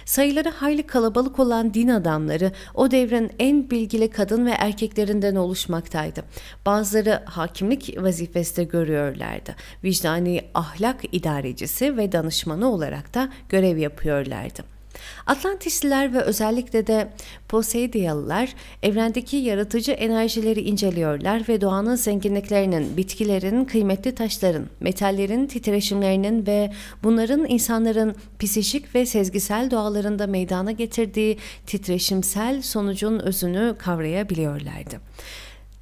Sayıları hayli kalabalık olan din adamları o devrin en bilgili kadın ve erkeklerinden oluşmaktaydı. Bazıları hakimlik vazifesinde görüyorlardı. Vicdani ahlak idarecisi ve danışmanı olarak da görev yapıyorlardı. Atlantisliler ve özellikle de Poseidyalılar evrendeki yaratıcı enerjileri inceliyorlar ve doğanın zenginliklerinin, bitkilerin, kıymetli taşların, metallerin titreşimlerinin ve bunların insanların psişik ve sezgisel doğalarında meydana getirdiği titreşimsel sonucun özünü kavrayabiliyorlardı.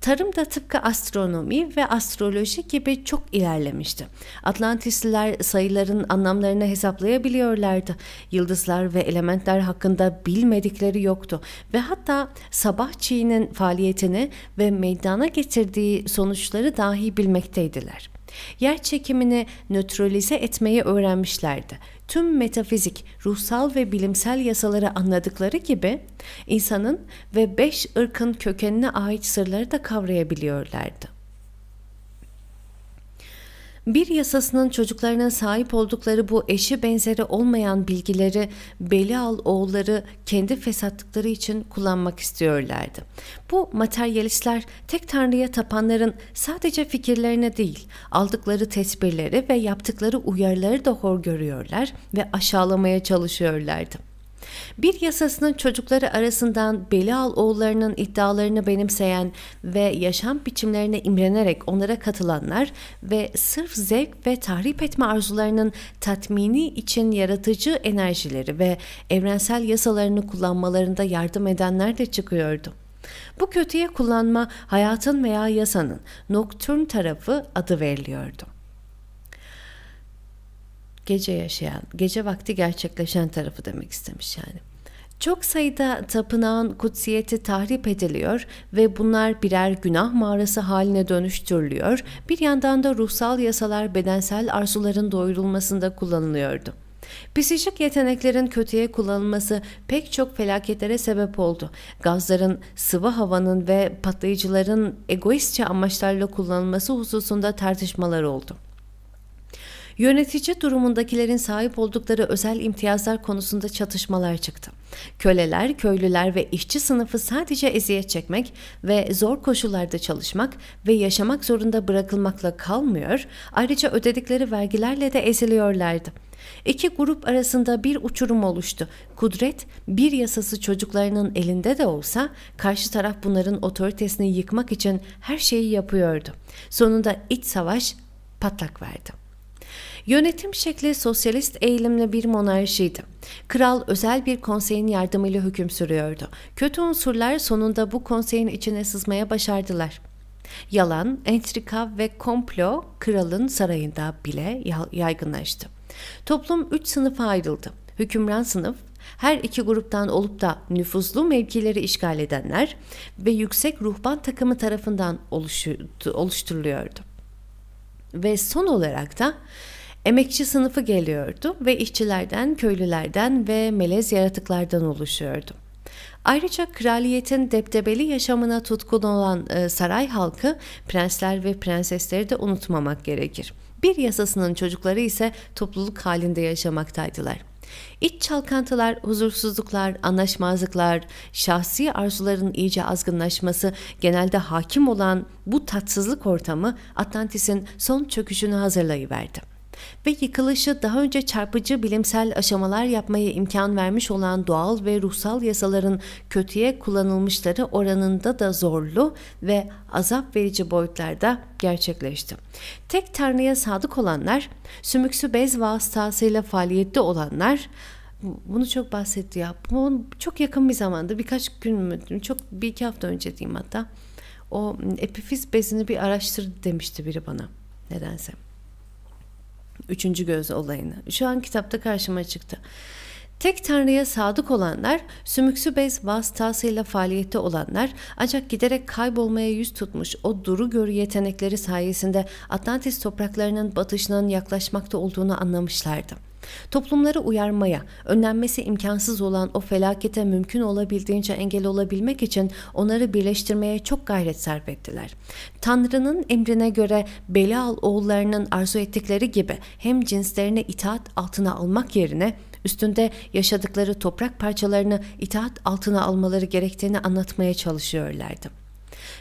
Tarım da tıpkı astronomi ve astroloji gibi çok ilerlemişti. Atlantisliler sayıların anlamlarını hesaplayabiliyorlardı. Yıldızlar ve elementler hakkında bilmedikleri yoktu ve hatta sabahçinin faaliyetini ve meydana getirdiği sonuçları dahi bilmekteydiler.'' Yer çekimini nötralize etmeyi öğrenmişlerdi. Tüm metafizik, ruhsal ve bilimsel yasaları anladıkları gibi insanın ve beş ırkın kökenine ait sırları da kavrayabiliyorlardı. Bir yasasının çocuklarının sahip oldukları bu eşi benzeri olmayan bilgileri Belial oğulları kendi fesatlıkları için kullanmak istiyorlardı. Bu materyalistler tek tanrıya tapanların sadece fikirlerine değil, aldıkları tesbirleri ve yaptıkları uyarıları da hor görüyorlar ve aşağılamaya çalışıyorlardı. Bir yasasının çocukları arasından Belial oğullarının iddialarını benimseyen ve yaşam biçimlerine imrenerek onlara katılanlar ve sırf zevk ve tahrip etme arzularının tatmini için yaratıcı enerjileri ve evrensel yasalarını kullanmalarında yardım edenler de çıkıyordu. Bu kötüye kullanma hayatın veya yasanın nocturne tarafı adı veriliyordu gece yaşayan, gece vakti gerçekleşen tarafı demek istemiş yani. Çok sayıda tapınağın kutsiyeti tahrip ediliyor ve bunlar birer günah mağarası haline dönüştürülüyor. Bir yandan da ruhsal yasalar bedensel arzuların doyurulmasında kullanılıyordu. Psişik yeteneklerin kötüye kullanılması pek çok felaketlere sebep oldu. Gazların, sıvı havanın ve patlayıcıların egoistçe amaçlarla kullanılması hususunda tartışmalar oldu. Yönetici durumundakilerin sahip oldukları özel imtiyazlar konusunda çatışmalar çıktı. Köleler, köylüler ve işçi sınıfı sadece eziyet çekmek ve zor koşullarda çalışmak ve yaşamak zorunda bırakılmakla kalmıyor, ayrıca ödedikleri vergilerle de eziliyorlardı. İki grup arasında bir uçurum oluştu. Kudret, bir yasası çocuklarının elinde de olsa karşı taraf bunların otoritesini yıkmak için her şeyi yapıyordu. Sonunda iç savaş patlak verdi. Yönetim şekli sosyalist eğilimli bir monarşiydi. Kral özel bir konseyin yardımıyla hüküm sürüyordu. Kötü unsurlar sonunda bu konseyin içine sızmaya başardılar. Yalan, entrika ve komplo kralın sarayında bile yaygınlaştı. Toplum üç sınıfa ayrıldı. Hükümran sınıf, her iki gruptan olup da nüfuzlu mevkileri işgal edenler ve yüksek ruhban takımı tarafından oluşturuluyordu. Ve son olarak da Emekçi sınıfı geliyordu ve işçilerden, köylülerden ve melez yaratıklardan oluşuyordu. Ayrıca kraliyetin deptebeli yaşamına tutkun olan e, saray halkı prensler ve prensesleri de unutmamak gerekir. Bir yasasının çocukları ise topluluk halinde yaşamaktaydılar. İç çalkantılar, huzursuzluklar, anlaşmazlıklar, şahsi arzuların iyice azgınlaşması, genelde hakim olan bu tatsızlık ortamı Atlantis'in son çöküşünü hazırlayıverdi ve yıkılışı daha önce çarpıcı bilimsel aşamalar yapmaya imkan vermiş olan doğal ve ruhsal yasaların kötüye kullanılmışları oranında da zorlu ve azap verici boyutlarda gerçekleşti. Tek Tanrı'ya sadık olanlar, sümüksü bez vasıtasıyla faaliyette olanlar, bunu çok bahsetti ya. Bu çok yakın bir zamanda birkaç gün mü? Çok bir iki hafta önce diyeyim hatta. O epifiz bezini bir araştır demişti biri bana. Nedense. Üçüncü göz olayını. Şu an kitapta karşıma çıktı. Tek Tanrı'ya sadık olanlar, sümüksü bez vasıtasıyla faaliyette olanlar ancak giderek kaybolmaya yüz tutmuş o duru görü yetenekleri sayesinde Atlantis topraklarının batışının yaklaşmakta olduğunu anlamışlardı. Toplumları uyarmaya, önlenmesi imkansız olan o felakete mümkün olabildiğince engel olabilmek için onları birleştirmeye çok gayret sarf ettiler. Tanrı'nın emrine göre Belial oğullarının arzu ettikleri gibi hem cinslerine itaat altına almak yerine üstünde yaşadıkları toprak parçalarını itaat altına almaları gerektiğini anlatmaya çalışıyorlardı.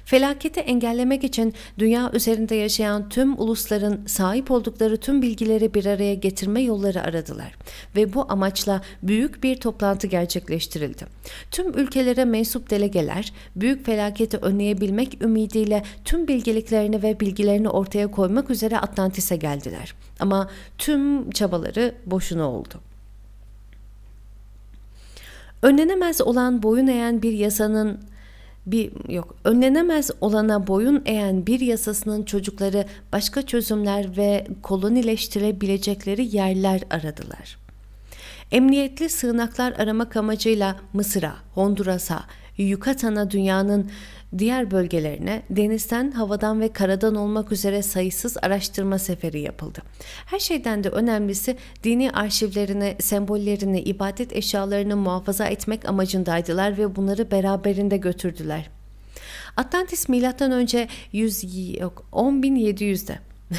Felaketi engellemek için dünya üzerinde yaşayan tüm ulusların sahip oldukları tüm bilgileri bir araya getirme yolları aradılar ve bu amaçla büyük bir toplantı gerçekleştirildi. Tüm ülkelere mensup delegeler büyük felaketi önleyebilmek ümidiyle tüm bilgiliklerini ve bilgilerini ortaya koymak üzere Atlantis'e geldiler. Ama tüm çabaları boşuna oldu. Önlenemez olan boyun eğen bir yasanın bir yok önlenemez olana boyun eğen bir yasasının çocukları başka çözümler ve kolonileştirebilecekleri yerler aradılar. Emniyetli sığınaklar aramak amacıyla Mısır'a, Honduras'a, Yucatana dünyanın diğer bölgelerine denizden, havadan ve karadan olmak üzere sayısız araştırma seferi yapıldı. Her şeyden de önemlisi dini arşivlerini, sembollerini, ibadet eşyalarını muhafaza etmek amacındaydılar ve bunları beraberinde götürdüler. Atlantis milattan önce 100 yok 10700'de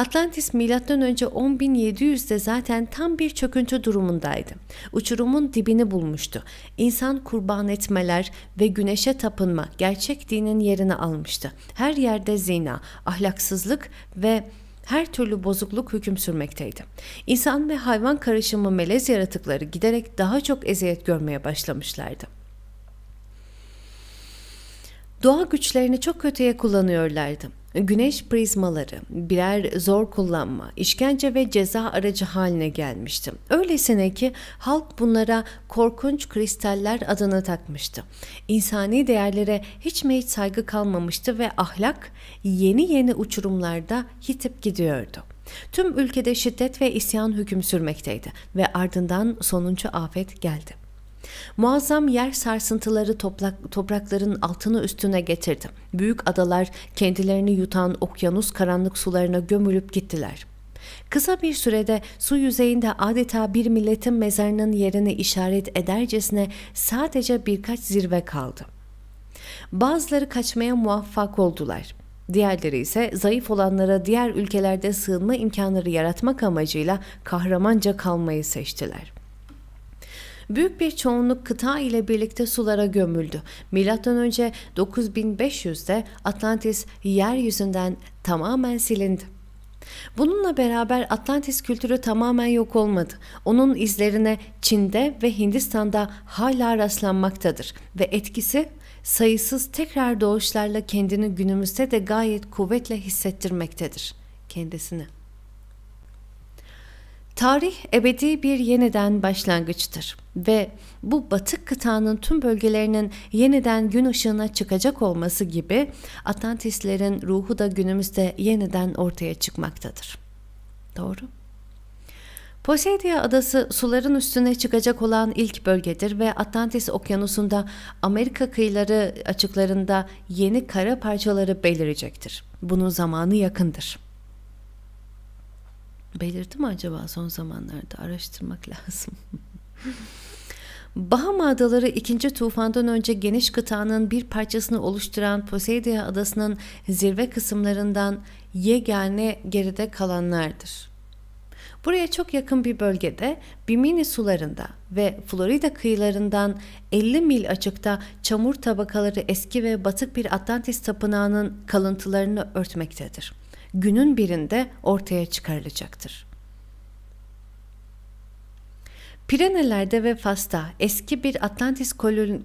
Atlantis M.Ö. 10.700'de zaten tam bir çöküntü durumundaydı. Uçurumun dibini bulmuştu. İnsan kurban etmeler ve güneşe tapınma gerçek dinin yerini almıştı. Her yerde zina, ahlaksızlık ve her türlü bozukluk hüküm sürmekteydi. İnsan ve hayvan karışımı melez yaratıkları giderek daha çok eziyet görmeye başlamışlardı. Doğa güçlerini çok kötüye kullanıyorlardı. Güneş prizmaları birer zor kullanma, işkence ve ceza aracı haline gelmişti. Öylesine ki halk bunlara korkunç kristaller adını takmıştı. İnsani değerlere hiç mi hiç saygı kalmamıştı ve ahlak yeni yeni uçurumlarda hitip gidiyordu. Tüm ülkede şiddet ve isyan hüküm sürmekteydi ve ardından sonuncu afet geldi. Muazzam yer sarsıntıları toprak, toprakların altını üstüne getirdi. Büyük adalar kendilerini yutan okyanus karanlık sularına gömülüp gittiler. Kısa bir sürede su yüzeyinde adeta bir milletin mezarının yerini işaret edercesine sadece birkaç zirve kaldı. Bazıları kaçmaya muvaffak oldular. Diğerleri ise zayıf olanlara diğer ülkelerde sığınma imkanları yaratmak amacıyla kahramanca kalmayı seçtiler.'' Büyük bir çoğunluk kıta ile birlikte sulara gömüldü. Milattan önce 9500'de Atlantis yeryüzünden tamamen silindi. Bununla beraber Atlantis kültürü tamamen yok olmadı. Onun izlerine Çin'de ve Hindistan'da hala rastlanmaktadır ve etkisi sayısız tekrar doğuşlarla kendini günümüzde de gayet kuvvetle hissettirmektedir. Kendisini. Tarih ebedi bir yeniden başlangıçtır ve bu batık kıtanın tüm bölgelerinin yeniden gün ışığına çıkacak olması gibi Atlantislerin ruhu da günümüzde yeniden ortaya çıkmaktadır. Doğru. Poseidia adası suların üstüne çıkacak olan ilk bölgedir ve Atlantis okyanusunda Amerika kıyıları açıklarında yeni kara parçaları belirecektir. Bunun zamanı yakındır.'' Belirdi mi acaba son zamanlarda? Araştırmak lazım. Bahama Adaları ikinci tufandan önce geniş kıtanın bir parçasını oluşturan Poseidoya Adası'nın zirve kısımlarından yegane geride kalanlardır. Buraya çok yakın bir bölgede Bimini sularında ve Florida kıyılarından 50 mil açıkta çamur tabakaları eski ve batık bir Atlantis tapınağının kalıntılarını örtmektedir günün birinde ortaya çıkarılacaktır. Pirenelerde ve Fas'ta eski bir Atlantis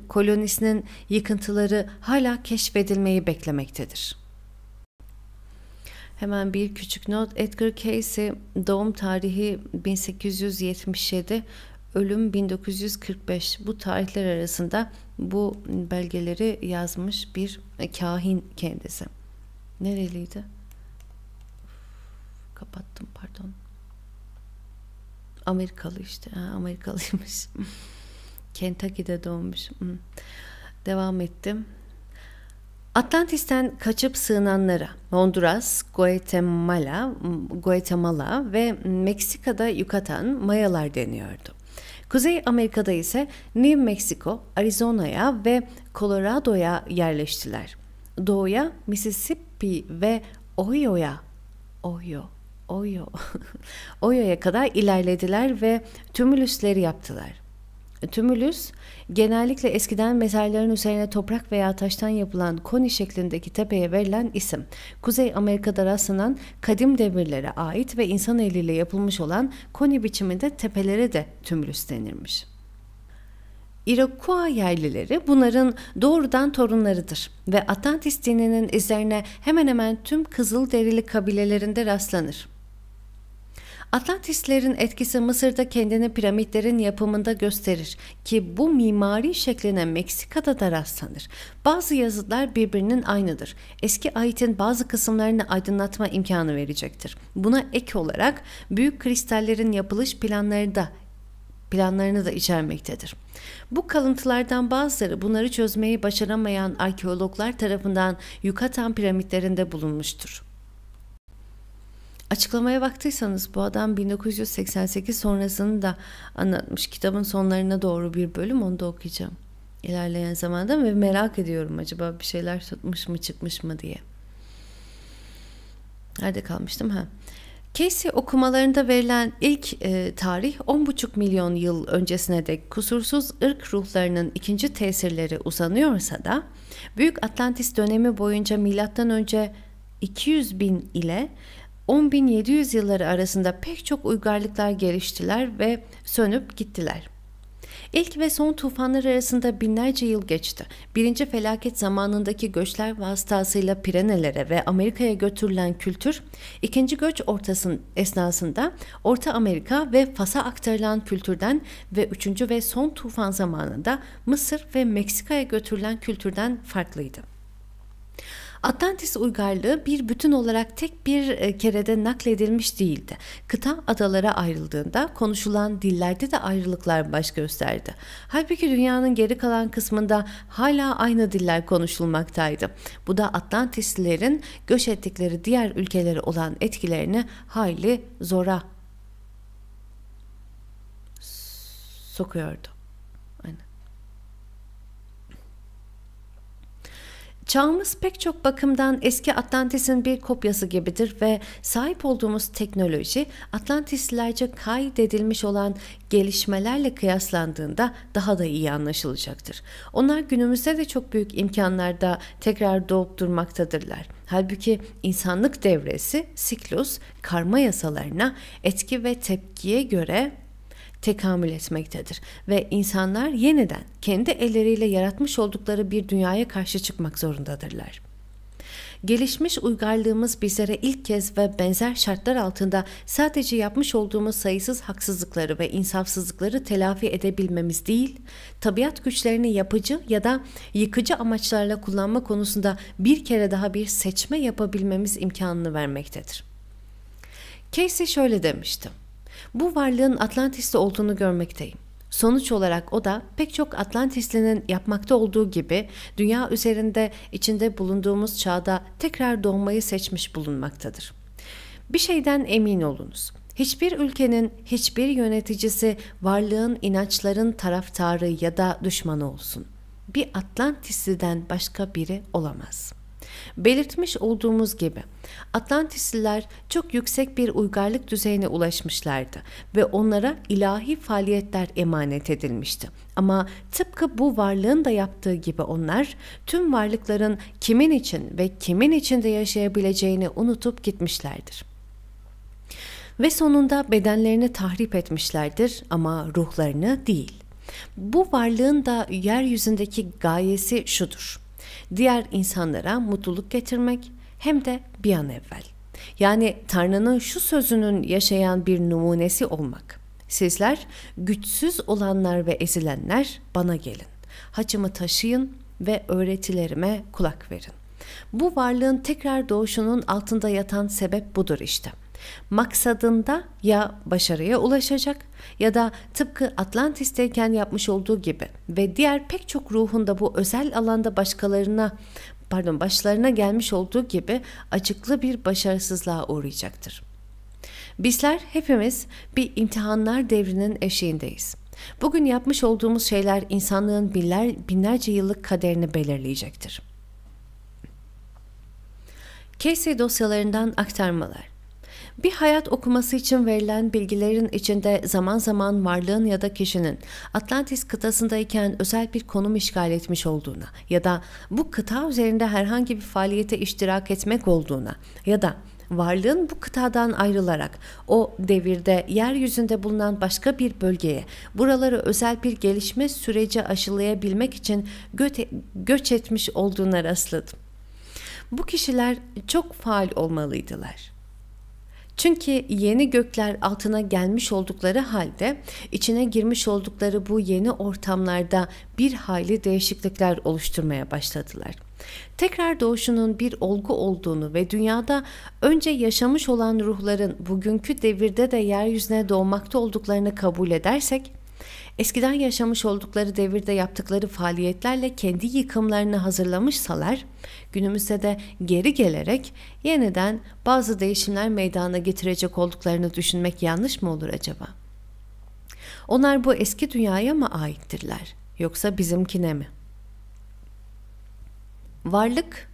kolonisinin yıkıntıları hala keşfedilmeyi beklemektedir. Hemen bir küçük not. Edgar Cayce doğum tarihi 1877, ölüm 1945. Bu tarihler arasında bu belgeleri yazmış bir kahin kendisi. Nereliydi? kapattım pardon. Amerikalı işte. Ha, Amerikalıymış. Kentucky'de doğmuş. Hmm. Devam ettim. Atlantis'ten kaçıp sığınanlara Honduras, Guatemala, Guatemala ve Meksika'da Yucatan Mayalar deniyordu. Kuzey Amerika'da ise New Mexico, Arizona'ya ve Colorado'ya yerleştiler. Doğuya Mississippi ve Ohio'ya Ohio Oyo. Oyo'ya kadar ilerlediler ve tümülüsleri yaptılar. Tümülüs genellikle eskiden mezarların üzerine toprak veya taştan yapılan koni şeklindeki tepeye verilen isim. Kuzey Amerika'da rastlanan kadim devirlere ait ve insan eliyle yapılmış olan koni biçiminde tepelere de tümülüs denirmiş. Iroquois yerlileri bunların doğrudan torunlarıdır ve Atlantis dininin izlerine hemen hemen tüm kızıl derili kabilelerinde rastlanır. Atlantislerin etkisi Mısır'da kendini piramitlerin yapımında gösterir ki bu mimari şekline Meksika'da da rastlanır. Bazı yazıtlar birbirinin aynıdır. Eski ayetin bazı kısımlarını aydınlatma imkanı verecektir. Buna ek olarak büyük kristallerin yapılış planları da planlarını da içermektedir. Bu kalıntılardan bazıları bunları çözmeyi başaramayan arkeologlar tarafından Yucatan piramitlerinde bulunmuştur. Açıklamaya baktıysanız bu adam 1988 sonrasını da anlatmış. Kitabın sonlarına doğru bir bölüm onu da okuyacağım. ilerleyen zamanda ve merak ediyorum acaba bir şeyler tutmuş mu çıkmış mı diye. Nerede kalmıştım ha? Casey okumalarında verilen ilk e, tarih 10,5 milyon yıl öncesine dek kusursuz ırk ruhlarının ikinci tesirleri uzanıyorsa da Büyük Atlantis dönemi boyunca milattan önce 200 bin ile 10.700 yılları arasında pek çok uygarlıklar geliştiler ve sönüp gittiler. İlk ve son tufanlar arasında binlerce yıl geçti. Birinci felaket zamanındaki göçler vasıtasıyla Pirenelere ve Amerika'ya götürülen kültür, ikinci göç ortasın esnasında Orta Amerika ve Fas'a aktarılan kültürden ve üçüncü ve son tufan zamanında Mısır ve Meksika'ya götürülen kültürden farklıydı. Atlantis uygarlığı bir bütün olarak tek bir e, kerede nakledilmiş değildi. Kıta adalara ayrıldığında konuşulan dillerde de ayrılıklar baş gösterdi. Halbuki dünyanın geri kalan kısmında hala aynı diller konuşulmaktaydı. Bu da Atlantislilerin göç ettikleri diğer ülkelere olan etkilerini hayli zora sokuyordu. Çağımız pek çok bakımdan eski Atlantis'in bir kopyası gibidir ve sahip olduğumuz teknoloji Atlantislerce kaydedilmiş olan gelişmelerle kıyaslandığında daha da iyi anlaşılacaktır. Onlar günümüzde de çok büyük imkanlarda tekrar doğup durmaktadırlar. Halbuki insanlık devresi siklus karma yasalarına etki ve tepkiye göre tekamül etmektedir ve insanlar yeniden kendi elleriyle yaratmış oldukları bir dünyaya karşı çıkmak zorundadırlar. Gelişmiş uygarlığımız bizlere ilk kez ve benzer şartlar altında sadece yapmış olduğumuz sayısız haksızlıkları ve insafsızlıkları telafi edebilmemiz değil, tabiat güçlerini yapıcı ya da yıkıcı amaçlarla kullanma konusunda bir kere daha bir seçme yapabilmemiz imkanını vermektedir. Casey şöyle demişti. Bu varlığın Atlantis'te olduğunu görmekteyim. Sonuç olarak o da pek çok Atlantislinin yapmakta olduğu gibi dünya üzerinde içinde bulunduğumuz çağda tekrar doğmayı seçmiş bulunmaktadır. Bir şeyden emin olunuz. Hiçbir ülkenin hiçbir yöneticisi varlığın inançların taraftarı ya da düşmanı olsun. Bir Atlantisli'den başka biri olamaz. Belirtmiş olduğumuz gibi Atlantisliler çok yüksek bir uygarlık düzeyine ulaşmışlardı ve onlara ilahi faaliyetler emanet edilmişti. Ama tıpkı bu varlığın da yaptığı gibi onlar tüm varlıkların kimin için ve kimin içinde yaşayabileceğini unutup gitmişlerdir. Ve sonunda bedenlerini tahrip etmişlerdir ama ruhlarını değil. Bu varlığın da yeryüzündeki gayesi şudur. Diğer insanlara mutluluk getirmek, hem de bir an evvel. Yani Tanrı'nın şu sözünün yaşayan bir numunesi olmak. Sizler güçsüz olanlar ve ezilenler bana gelin. Haçımı taşıyın ve öğretilerime kulak verin. Bu varlığın tekrar doğuşunun altında yatan sebep budur işte. Maksadında ya başarıya ulaşacak ya da tıpkı Atlantis'teyken yapmış olduğu gibi ve diğer pek çok ruhun da bu özel alanda başkalarına pardon başlarına gelmiş olduğu gibi açıklı bir başarısızlığa uğrayacaktır. Bizler hepimiz bir imtihanlar devrinin eşiğindeyiz. Bugün yapmış olduğumuz şeyler insanlığın binler, binlerce yıllık kaderini belirleyecektir. Casey dosyalarından aktarmalar bir hayat okuması için verilen bilgilerin içinde zaman zaman varlığın ya da kişinin Atlantis kıtasındayken özel bir konum işgal etmiş olduğuna ya da bu kıta üzerinde herhangi bir faaliyete iştirak etmek olduğuna ya da varlığın bu kıtadan ayrılarak o devirde yeryüzünde bulunan başka bir bölgeye buraları özel bir gelişme süreci aşılayabilmek için göte, göç etmiş olduğuna rastladım. Bu kişiler çok faal olmalıydılar. Çünkü yeni gökler altına gelmiş oldukları halde içine girmiş oldukları bu yeni ortamlarda bir hayli değişiklikler oluşturmaya başladılar. Tekrar doğuşunun bir olgu olduğunu ve dünyada önce yaşamış olan ruhların bugünkü devirde de yeryüzüne doğmakta olduklarını kabul edersek Eskiden yaşamış oldukları devirde yaptıkları faaliyetlerle kendi yıkımlarını hazırlamışsalar, günümüzde de geri gelerek yeniden bazı değişimler meydana getirecek olduklarını düşünmek yanlış mı olur acaba? Onlar bu eski dünyaya mı aittirler yoksa bizimkine mi? Varlık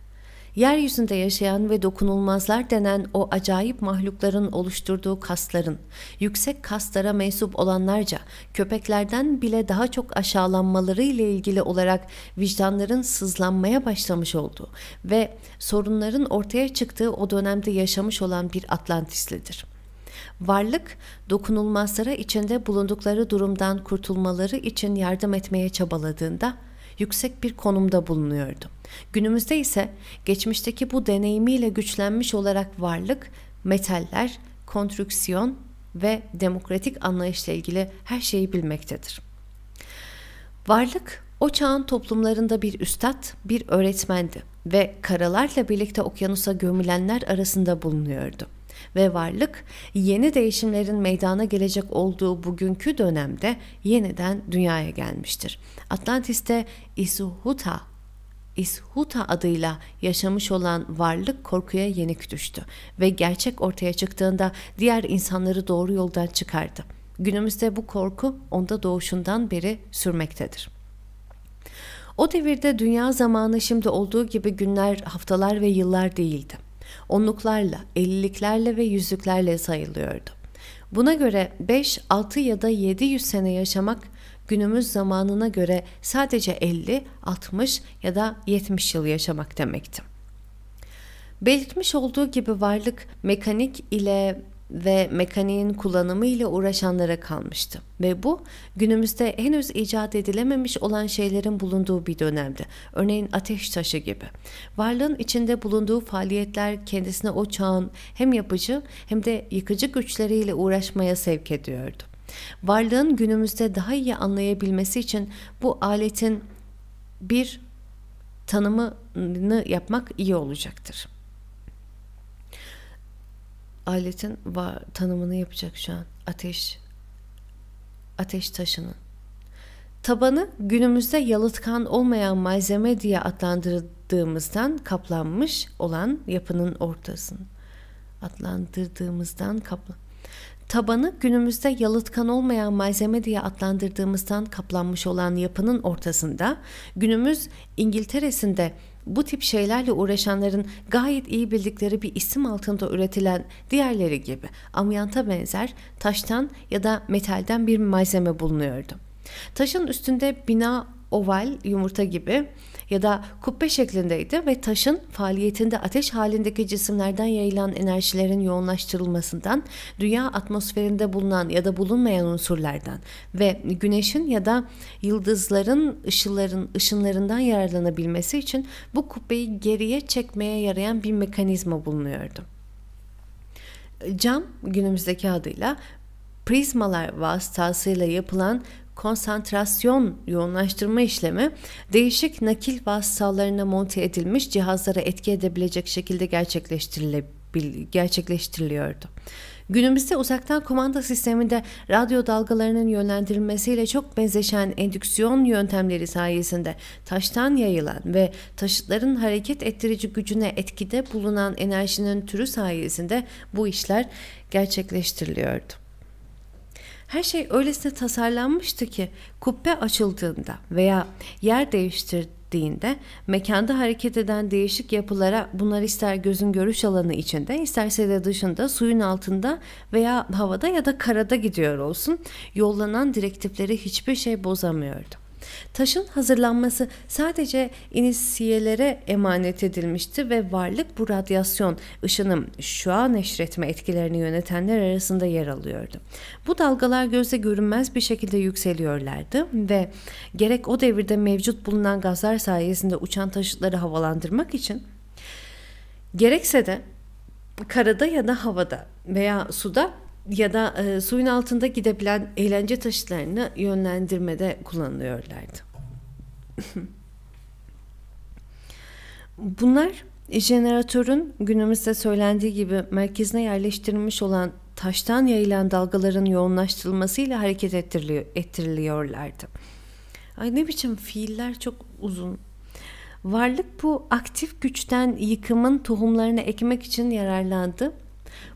yeryüzünde yaşayan ve dokunulmazlar denen o acayip mahlukların oluşturduğu kasların, yüksek kaslara mensup olanlarca köpeklerden bile daha çok aşağılanmaları ile ilgili olarak vicdanların sızlanmaya başlamış olduğu ve sorunların ortaya çıktığı o dönemde yaşamış olan bir Atlantislidir. Varlık, dokunulmazlara içinde bulundukları durumdan kurtulmaları için yardım etmeye çabaladığında, yüksek bir konumda bulunuyordu. Günümüzde ise geçmişteki bu deneyimiyle güçlenmiş olarak varlık, metaller, konstrüksiyon ve demokratik anlayışla ilgili her şeyi bilmektedir. Varlık o çağın toplumlarında bir üstad, bir öğretmendi ve karalarla birlikte okyanusa gömülenler arasında bulunuyordu ve varlık yeni değişimlerin meydana gelecek olduğu bugünkü dönemde yeniden dünyaya gelmiştir. Atlantis'te Isuhuta İshuta adıyla yaşamış olan varlık korkuya yenik düştü ve gerçek ortaya çıktığında diğer insanları doğru yoldan çıkardı. Günümüzde bu korku onda doğuşundan beri sürmektedir. O devirde dünya zamanı şimdi olduğu gibi günler, haftalar ve yıllar değildi onluklarla, elliliklerle ve yüzüklerle sayılıyordu. Buna göre 5, 6 ya da 700 sene yaşamak günümüz zamanına göre sadece 50, 60 ya da 70 yıl yaşamak demekti. Belirtmiş olduğu gibi varlık mekanik ile ve mekaniğin kullanımıyla uğraşanlara kalmıştı. Ve bu günümüzde henüz icat edilememiş olan şeylerin bulunduğu bir dönemde. Örneğin ateş taşı gibi. Varlığın içinde bulunduğu faaliyetler kendisine o çağın hem yapıcı hem de yıkıcı güçleriyle uğraşmaya sevk ediyordu. Varlığın günümüzde daha iyi anlayabilmesi için bu aletin bir tanımını yapmak iyi olacaktır aletin var tanımını yapacak şu an. Ateş. Ateş taşının. Tabanı günümüzde yalıtkan olmayan malzeme diye adlandırdığımızdan kaplanmış olan yapının ortasını. Adlandırdığımızdan kaplan. Tabanı günümüzde yalıtkan olmayan malzeme diye adlandırdığımızdan kaplanmış olan yapının ortasında günümüz İngiltere'sinde bu tip şeylerle uğraşanların gayet iyi bildikleri bir isim altında üretilen diğerleri gibi amyanta benzer taştan ya da metalden bir malzeme bulunuyordu. Taşın üstünde bina oval, yumurta gibi ya da kubbe şeklindeydi ve taşın faaliyetinde ateş halindeki cisimlerden yayılan enerjilerin yoğunlaştırılmasından, dünya atmosferinde bulunan ya da bulunmayan unsurlardan ve güneşin ya da yıldızların ışınların, ışınlarından yararlanabilmesi için bu kubbeyi geriye çekmeye yarayan bir mekanizma bulunuyordu. Cam günümüzdeki adıyla prizmalar vasıtasıyla yapılan konsantrasyon yoğunlaştırma işlemi değişik nakil vasıtalarına monte edilmiş cihazlara etki edebilecek şekilde gerçekleştiriliyordu. Günümüzde uzaktan komanda sisteminde radyo dalgalarının yönlendirilmesiyle çok benzeşen endüksiyon yöntemleri sayesinde taştan yayılan ve taşıtların hareket ettirici gücüne etkide bulunan enerjinin türü sayesinde bu işler gerçekleştiriliyordu. Her şey öylesine tasarlanmıştı ki kubbe açıldığında veya yer değiştirdiğinde mekanda hareket eden değişik yapılara bunlar ister gözün görüş alanı içinde isterse de dışında suyun altında veya havada ya da karada gidiyor olsun yollanan direktifleri hiçbir şey bozamıyordu. Taşın hazırlanması sadece inisiyelere emanet edilmişti ve varlık bu radyasyon ışının şu an eşretme etkilerini yönetenler arasında yer alıyordu. Bu dalgalar gözle görünmez bir şekilde yükseliyorlardı ve gerek o devirde mevcut bulunan gazlar sayesinde uçan taşıtları havalandırmak için gerekse de karada ya da havada veya suda ya da e, suyun altında gidebilen eğlence taşıtlarını yönlendirmede kullanıyorlardı. Bunlar e, jeneratörün günümüzde söylendiği gibi merkezine yerleştirilmiş olan taştan yayılan dalgaların yoğunlaştırılmasıyla hareket ettiriliyor, ettiriliyorlardı. Ay ne biçim fiiller çok uzun. Varlık bu aktif güçten yıkımın tohumlarını ekmek için yararlandı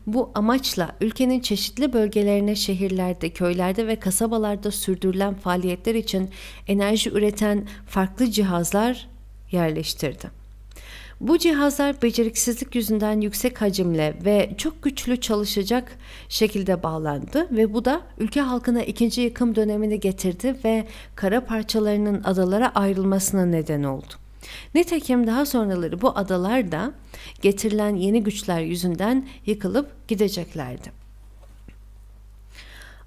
bu amaçla ülkenin çeşitli bölgelerine şehirlerde, köylerde ve kasabalarda sürdürülen faaliyetler için enerji üreten farklı cihazlar yerleştirdi. Bu cihazlar beceriksizlik yüzünden yüksek hacimle ve çok güçlü çalışacak şekilde bağlandı ve bu da ülke halkına ikinci yıkım dönemini getirdi ve kara parçalarının adalara ayrılmasına neden oldu. Nitekim daha sonraları bu adalar da getirilen yeni güçler yüzünden yıkılıp gideceklerdi.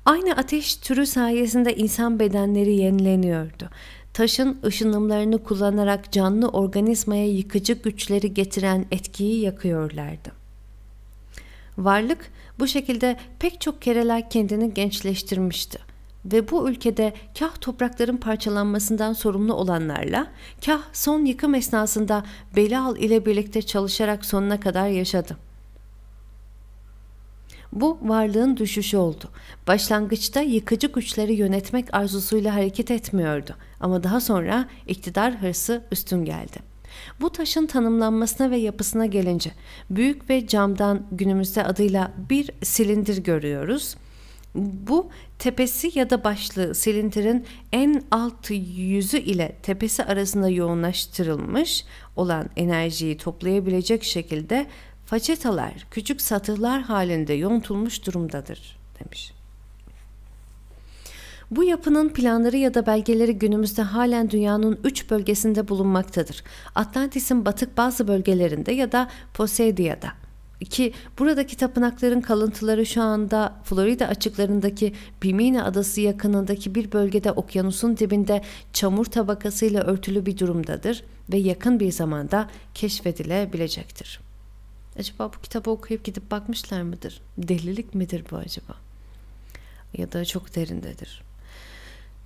Aynı ateş türü sayesinde insan bedenleri yenileniyordu. Taşın ışınımlarını kullanarak canlı organizmaya yıkıcı güçleri getiren etkiyi yakıyorlardı. Varlık bu şekilde pek çok kereler kendini gençleştirmişti ve bu ülkede kah toprakların parçalanmasından sorumlu olanlarla, kah son yıkım esnasında Belal ile birlikte çalışarak sonuna kadar yaşadı. Bu varlığın düşüşü oldu. Başlangıçta yıkıcı güçleri yönetmek arzusuyla hareket etmiyordu ama daha sonra iktidar hırsı üstün geldi. Bu taşın tanımlanmasına ve yapısına gelince büyük ve camdan günümüzde adıyla bir silindir görüyoruz.'' Bu tepesi ya da başlığı silindirin en alt yüzü ile tepesi arasında yoğunlaştırılmış olan enerjiyi toplayabilecek şekilde façetalar, küçük satırlar halinde yontulmuş durumdadır demiş. Bu yapının planları ya da belgeleri günümüzde halen dünyanın üç bölgesinde bulunmaktadır. Atlantis'in batık bazı bölgelerinde ya da Poseidiya'da ki buradaki tapınakların kalıntıları şu anda Florida açıklarındaki Bimini Adası yakınındaki bir bölgede okyanusun dibinde çamur tabakasıyla örtülü bir durumdadır ve yakın bir zamanda keşfedilebilecektir. Acaba bu kitabı okuyup gidip bakmışlar mıdır? Delilik midir bu acaba? Ya da çok derindedir.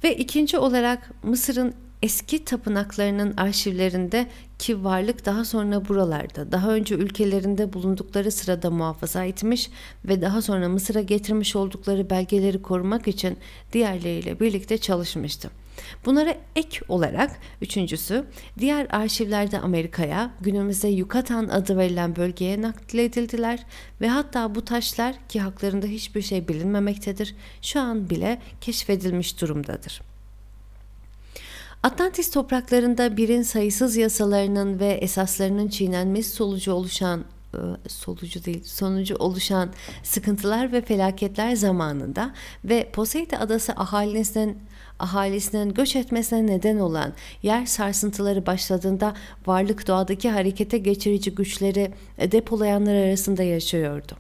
Ve ikinci olarak Mısır'ın eski tapınaklarının arşivlerinde ki varlık daha sonra buralarda, daha önce ülkelerinde bulundukları sırada muhafaza etmiş ve daha sonra Mısır'a getirmiş oldukları belgeleri korumak için diğerleriyle birlikte çalışmıştı. Bunlara ek olarak üçüncüsü diğer arşivlerde Amerika'ya günümüzde Yucatan adı verilen bölgeye nakledildiler ve hatta bu taşlar ki haklarında hiçbir şey bilinmemektedir şu an bile keşfedilmiş durumdadır.'' Atlantis topraklarında birin sayısız yasalarının ve esaslarının çiğnenmesi sonucu oluşan e, solucu değil sonucu oluşan sıkıntılar ve felaketler zamanında ve Poseidon adası ahalisinin ahalisinin göç etmesine neden olan yer sarsıntıları başladığında varlık doğadaki harekete geçirici güçleri e, depolayanlar arasında yaşıyordu.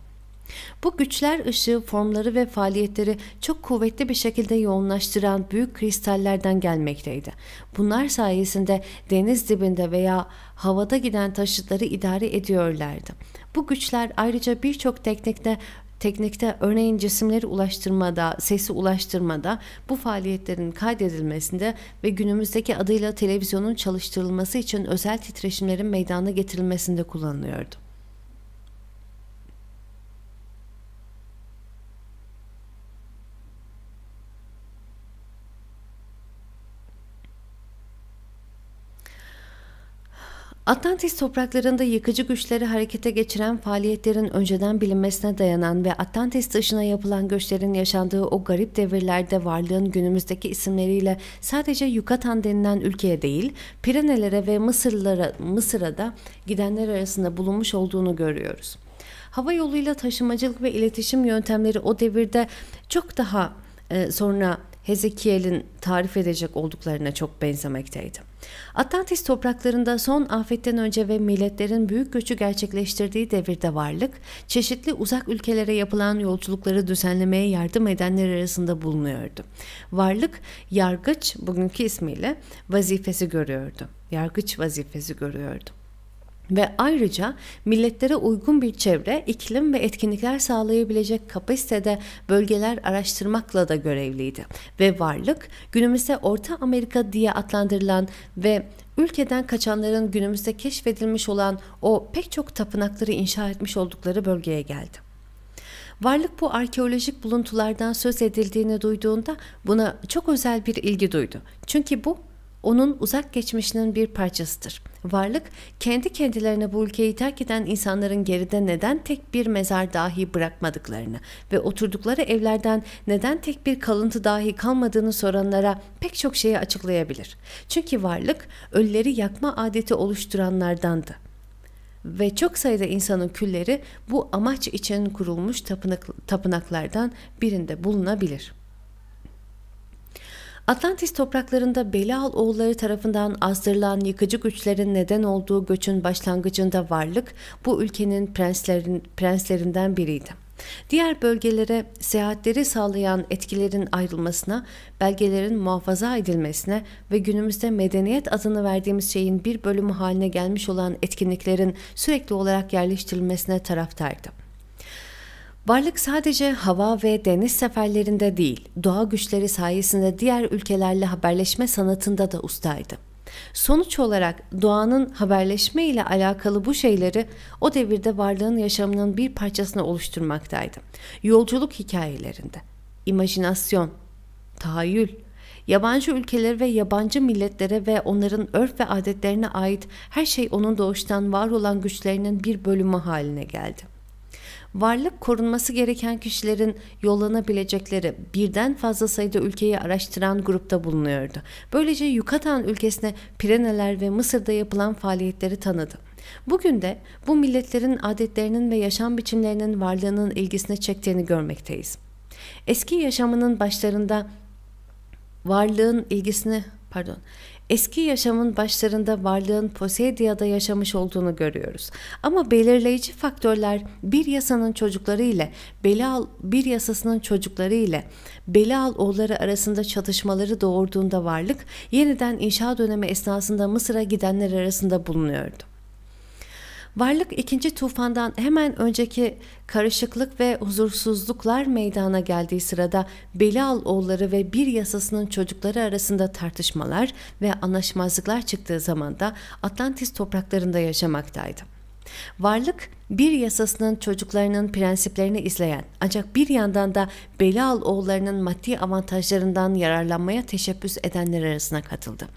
Bu güçler ışığı, formları ve faaliyetleri çok kuvvetli bir şekilde yoğunlaştıran büyük kristallerden gelmekteydi. Bunlar sayesinde deniz dibinde veya havada giden taşıtları idare ediyorlardı. Bu güçler ayrıca birçok teknikte teknikte örneğin cisimleri ulaştırmada, sesi ulaştırmada bu faaliyetlerin kaydedilmesinde ve günümüzdeki adıyla televizyonun çalıştırılması için özel titreşimlerin meydana getirilmesinde kullanılıyordu. Atlantis topraklarında yıkıcı güçleri harekete geçiren faaliyetlerin önceden bilinmesine dayanan ve Atlantis dışına yapılan göçlerin yaşandığı o garip devirlerde varlığın günümüzdeki isimleriyle sadece Yucatan denilen ülkeye değil, Pirenelere ve Mısırlara, Mısır'a da gidenler arasında bulunmuş olduğunu görüyoruz. Hava yoluyla taşımacılık ve iletişim yöntemleri o devirde çok daha e, sonra Hezekiel'in tarif edecek olduklarına çok benzemekteydi. Atlantis topraklarında son afetten önce ve milletlerin büyük göçü gerçekleştirdiği devirde varlık, çeşitli uzak ülkelere yapılan yolculukları düzenlemeye yardım edenler arasında bulunuyordu. Varlık, yargıç bugünkü ismiyle vazifesi görüyordu. Yargıç vazifesi görüyordu ve ayrıca milletlere uygun bir çevre, iklim ve etkinlikler sağlayabilecek kapasitede bölgeler araştırmakla da görevliydi. Ve varlık günümüzde Orta Amerika diye adlandırılan ve ülkeden kaçanların günümüzde keşfedilmiş olan o pek çok tapınakları inşa etmiş oldukları bölgeye geldi. Varlık bu arkeolojik buluntulardan söz edildiğini duyduğunda buna çok özel bir ilgi duydu. Çünkü bu onun uzak geçmişinin bir parçasıdır. Varlık kendi kendilerine bu ülkeyi terk eden insanların geride neden tek bir mezar dahi bırakmadıklarını ve oturdukları evlerden neden tek bir kalıntı dahi kalmadığını soranlara pek çok şeyi açıklayabilir. Çünkü varlık ölüleri yakma adeti oluşturanlardandı ve çok sayıda insanın külleri bu amaç için kurulmuş tapınak, tapınaklardan birinde bulunabilir.'' Atlantis topraklarında Belial oğulları tarafından azdırılan yıkıcı güçlerin neden olduğu göçün başlangıcında varlık bu ülkenin prenslerin, prenslerinden biriydi. Diğer bölgelere seyahatleri sağlayan etkilerin ayrılmasına, belgelerin muhafaza edilmesine ve günümüzde medeniyet adını verdiğimiz şeyin bir bölümü haline gelmiş olan etkinliklerin sürekli olarak yerleştirilmesine taraftaydı. Varlık sadece hava ve deniz seferlerinde değil, doğa güçleri sayesinde diğer ülkelerle haberleşme sanatında da ustaydı. Sonuç olarak doğanın haberleşme ile alakalı bu şeyleri o devirde varlığın yaşamının bir parçasını oluşturmaktaydı. Yolculuk hikayelerinde imajinasyon, tahayyül, yabancı ülkeleri ve yabancı milletlere ve onların örf ve adetlerine ait her şey onun doğuştan var olan güçlerinin bir bölümü haline geldi varlık korunması gereken kişilerin yollanabilecekleri birden fazla sayıda ülkeyi araştıran grupta bulunuyordu. Böylece Yucatan ülkesine Pireneler ve Mısır'da yapılan faaliyetleri tanıdı. Bugün de bu milletlerin adetlerinin ve yaşam biçimlerinin varlığının ilgisine çektiğini görmekteyiz. Eski yaşamının başlarında varlığın ilgisini pardon Eski yaşamın başlarında varlığın Poseidiya'da yaşamış olduğunu görüyoruz. Ama belirleyici faktörler bir yasanın çocukları ile Belial bir yasasının çocukları ile Belial oğulları arasında çatışmaları doğurduğunda varlık yeniden inşa dönemi esnasında Mısır'a gidenler arasında bulunuyordu. Varlık ikinci tufandan hemen önceki karışıklık ve huzursuzluklar meydana geldiği sırada Belial oğulları ve bir yasasının çocukları arasında tartışmalar ve anlaşmazlıklar çıktığı zamanda Atlantis topraklarında yaşamaktaydı. Varlık bir yasasının çocuklarının prensiplerini izleyen ancak bir yandan da Belal oğullarının maddi avantajlarından yararlanmaya teşebbüs edenler arasına katıldı.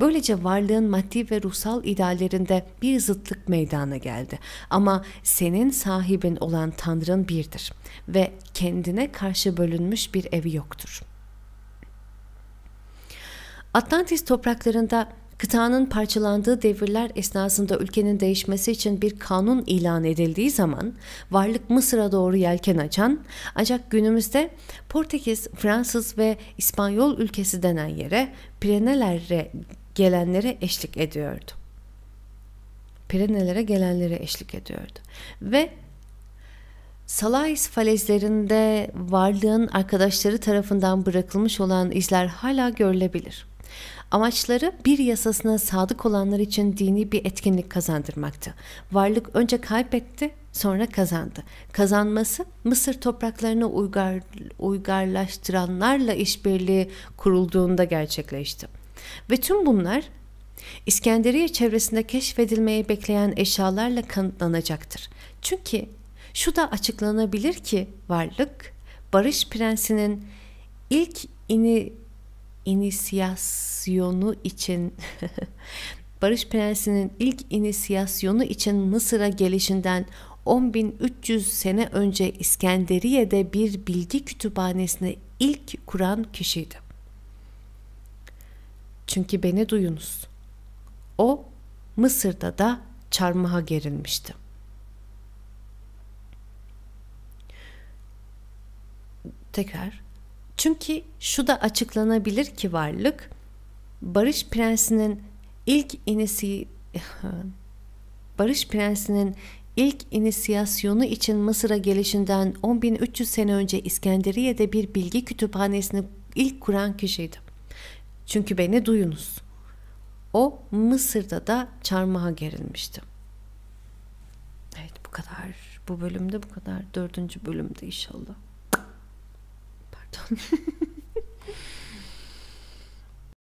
Böylece varlığın maddi ve ruhsal ideallerinde bir zıtlık meydana geldi. Ama senin sahibin olan Tanrın birdir ve kendine karşı bölünmüş bir evi yoktur. Atlantis topraklarında kıtanın parçalandığı devirler esnasında ülkenin değişmesi için bir kanun ilan edildiği zaman varlık Mısır'a doğru yelken açan ancak günümüzde Portekiz, Fransız ve İspanyol ülkesi denen yere Pireneler'e gelenlere eşlik ediyordu. Pirenelere gelenlere eşlik ediyordu. Ve Salais falezlerinde varlığın arkadaşları tarafından bırakılmış olan izler hala görülebilir.'' Amaçları bir yasasına sadık olanlar için dini bir etkinlik kazandırmaktı. Varlık önce kaybetti sonra kazandı. Kazanması Mısır topraklarını uygar, uygarlaştıranlarla işbirliği kurulduğunda gerçekleşti. Ve tüm bunlar İskenderiye çevresinde keşfedilmeyi bekleyen eşyalarla kanıtlanacaktır. Çünkü şu da açıklanabilir ki varlık Barış Prensi'nin ilk ini inisiyasyonu için Barış Prensi'nin ilk inisiyasyonu için Mısır'a gelişinden 10.300 sene önce İskenderiye'de bir bilgi kütüphanesini ilk kuran kişiydi. Çünkü beni duyunuz. O Mısır'da da çarmıha gerilmişti. Tekrar çünkü şu da açıklanabilir ki varlık Barış Prensi'nin ilk inisi Barış Prensi'nin ilk inisiyasyonu için Mısır'a gelişinden 10.300 sene önce İskenderiye'de bir bilgi kütüphanesini ilk kuran kişiydi. Çünkü beni duyunuz. O Mısır'da da çarmıha gerilmişti. Evet bu kadar. Bu bölümde bu kadar. Dördüncü bölümde inşallah. 전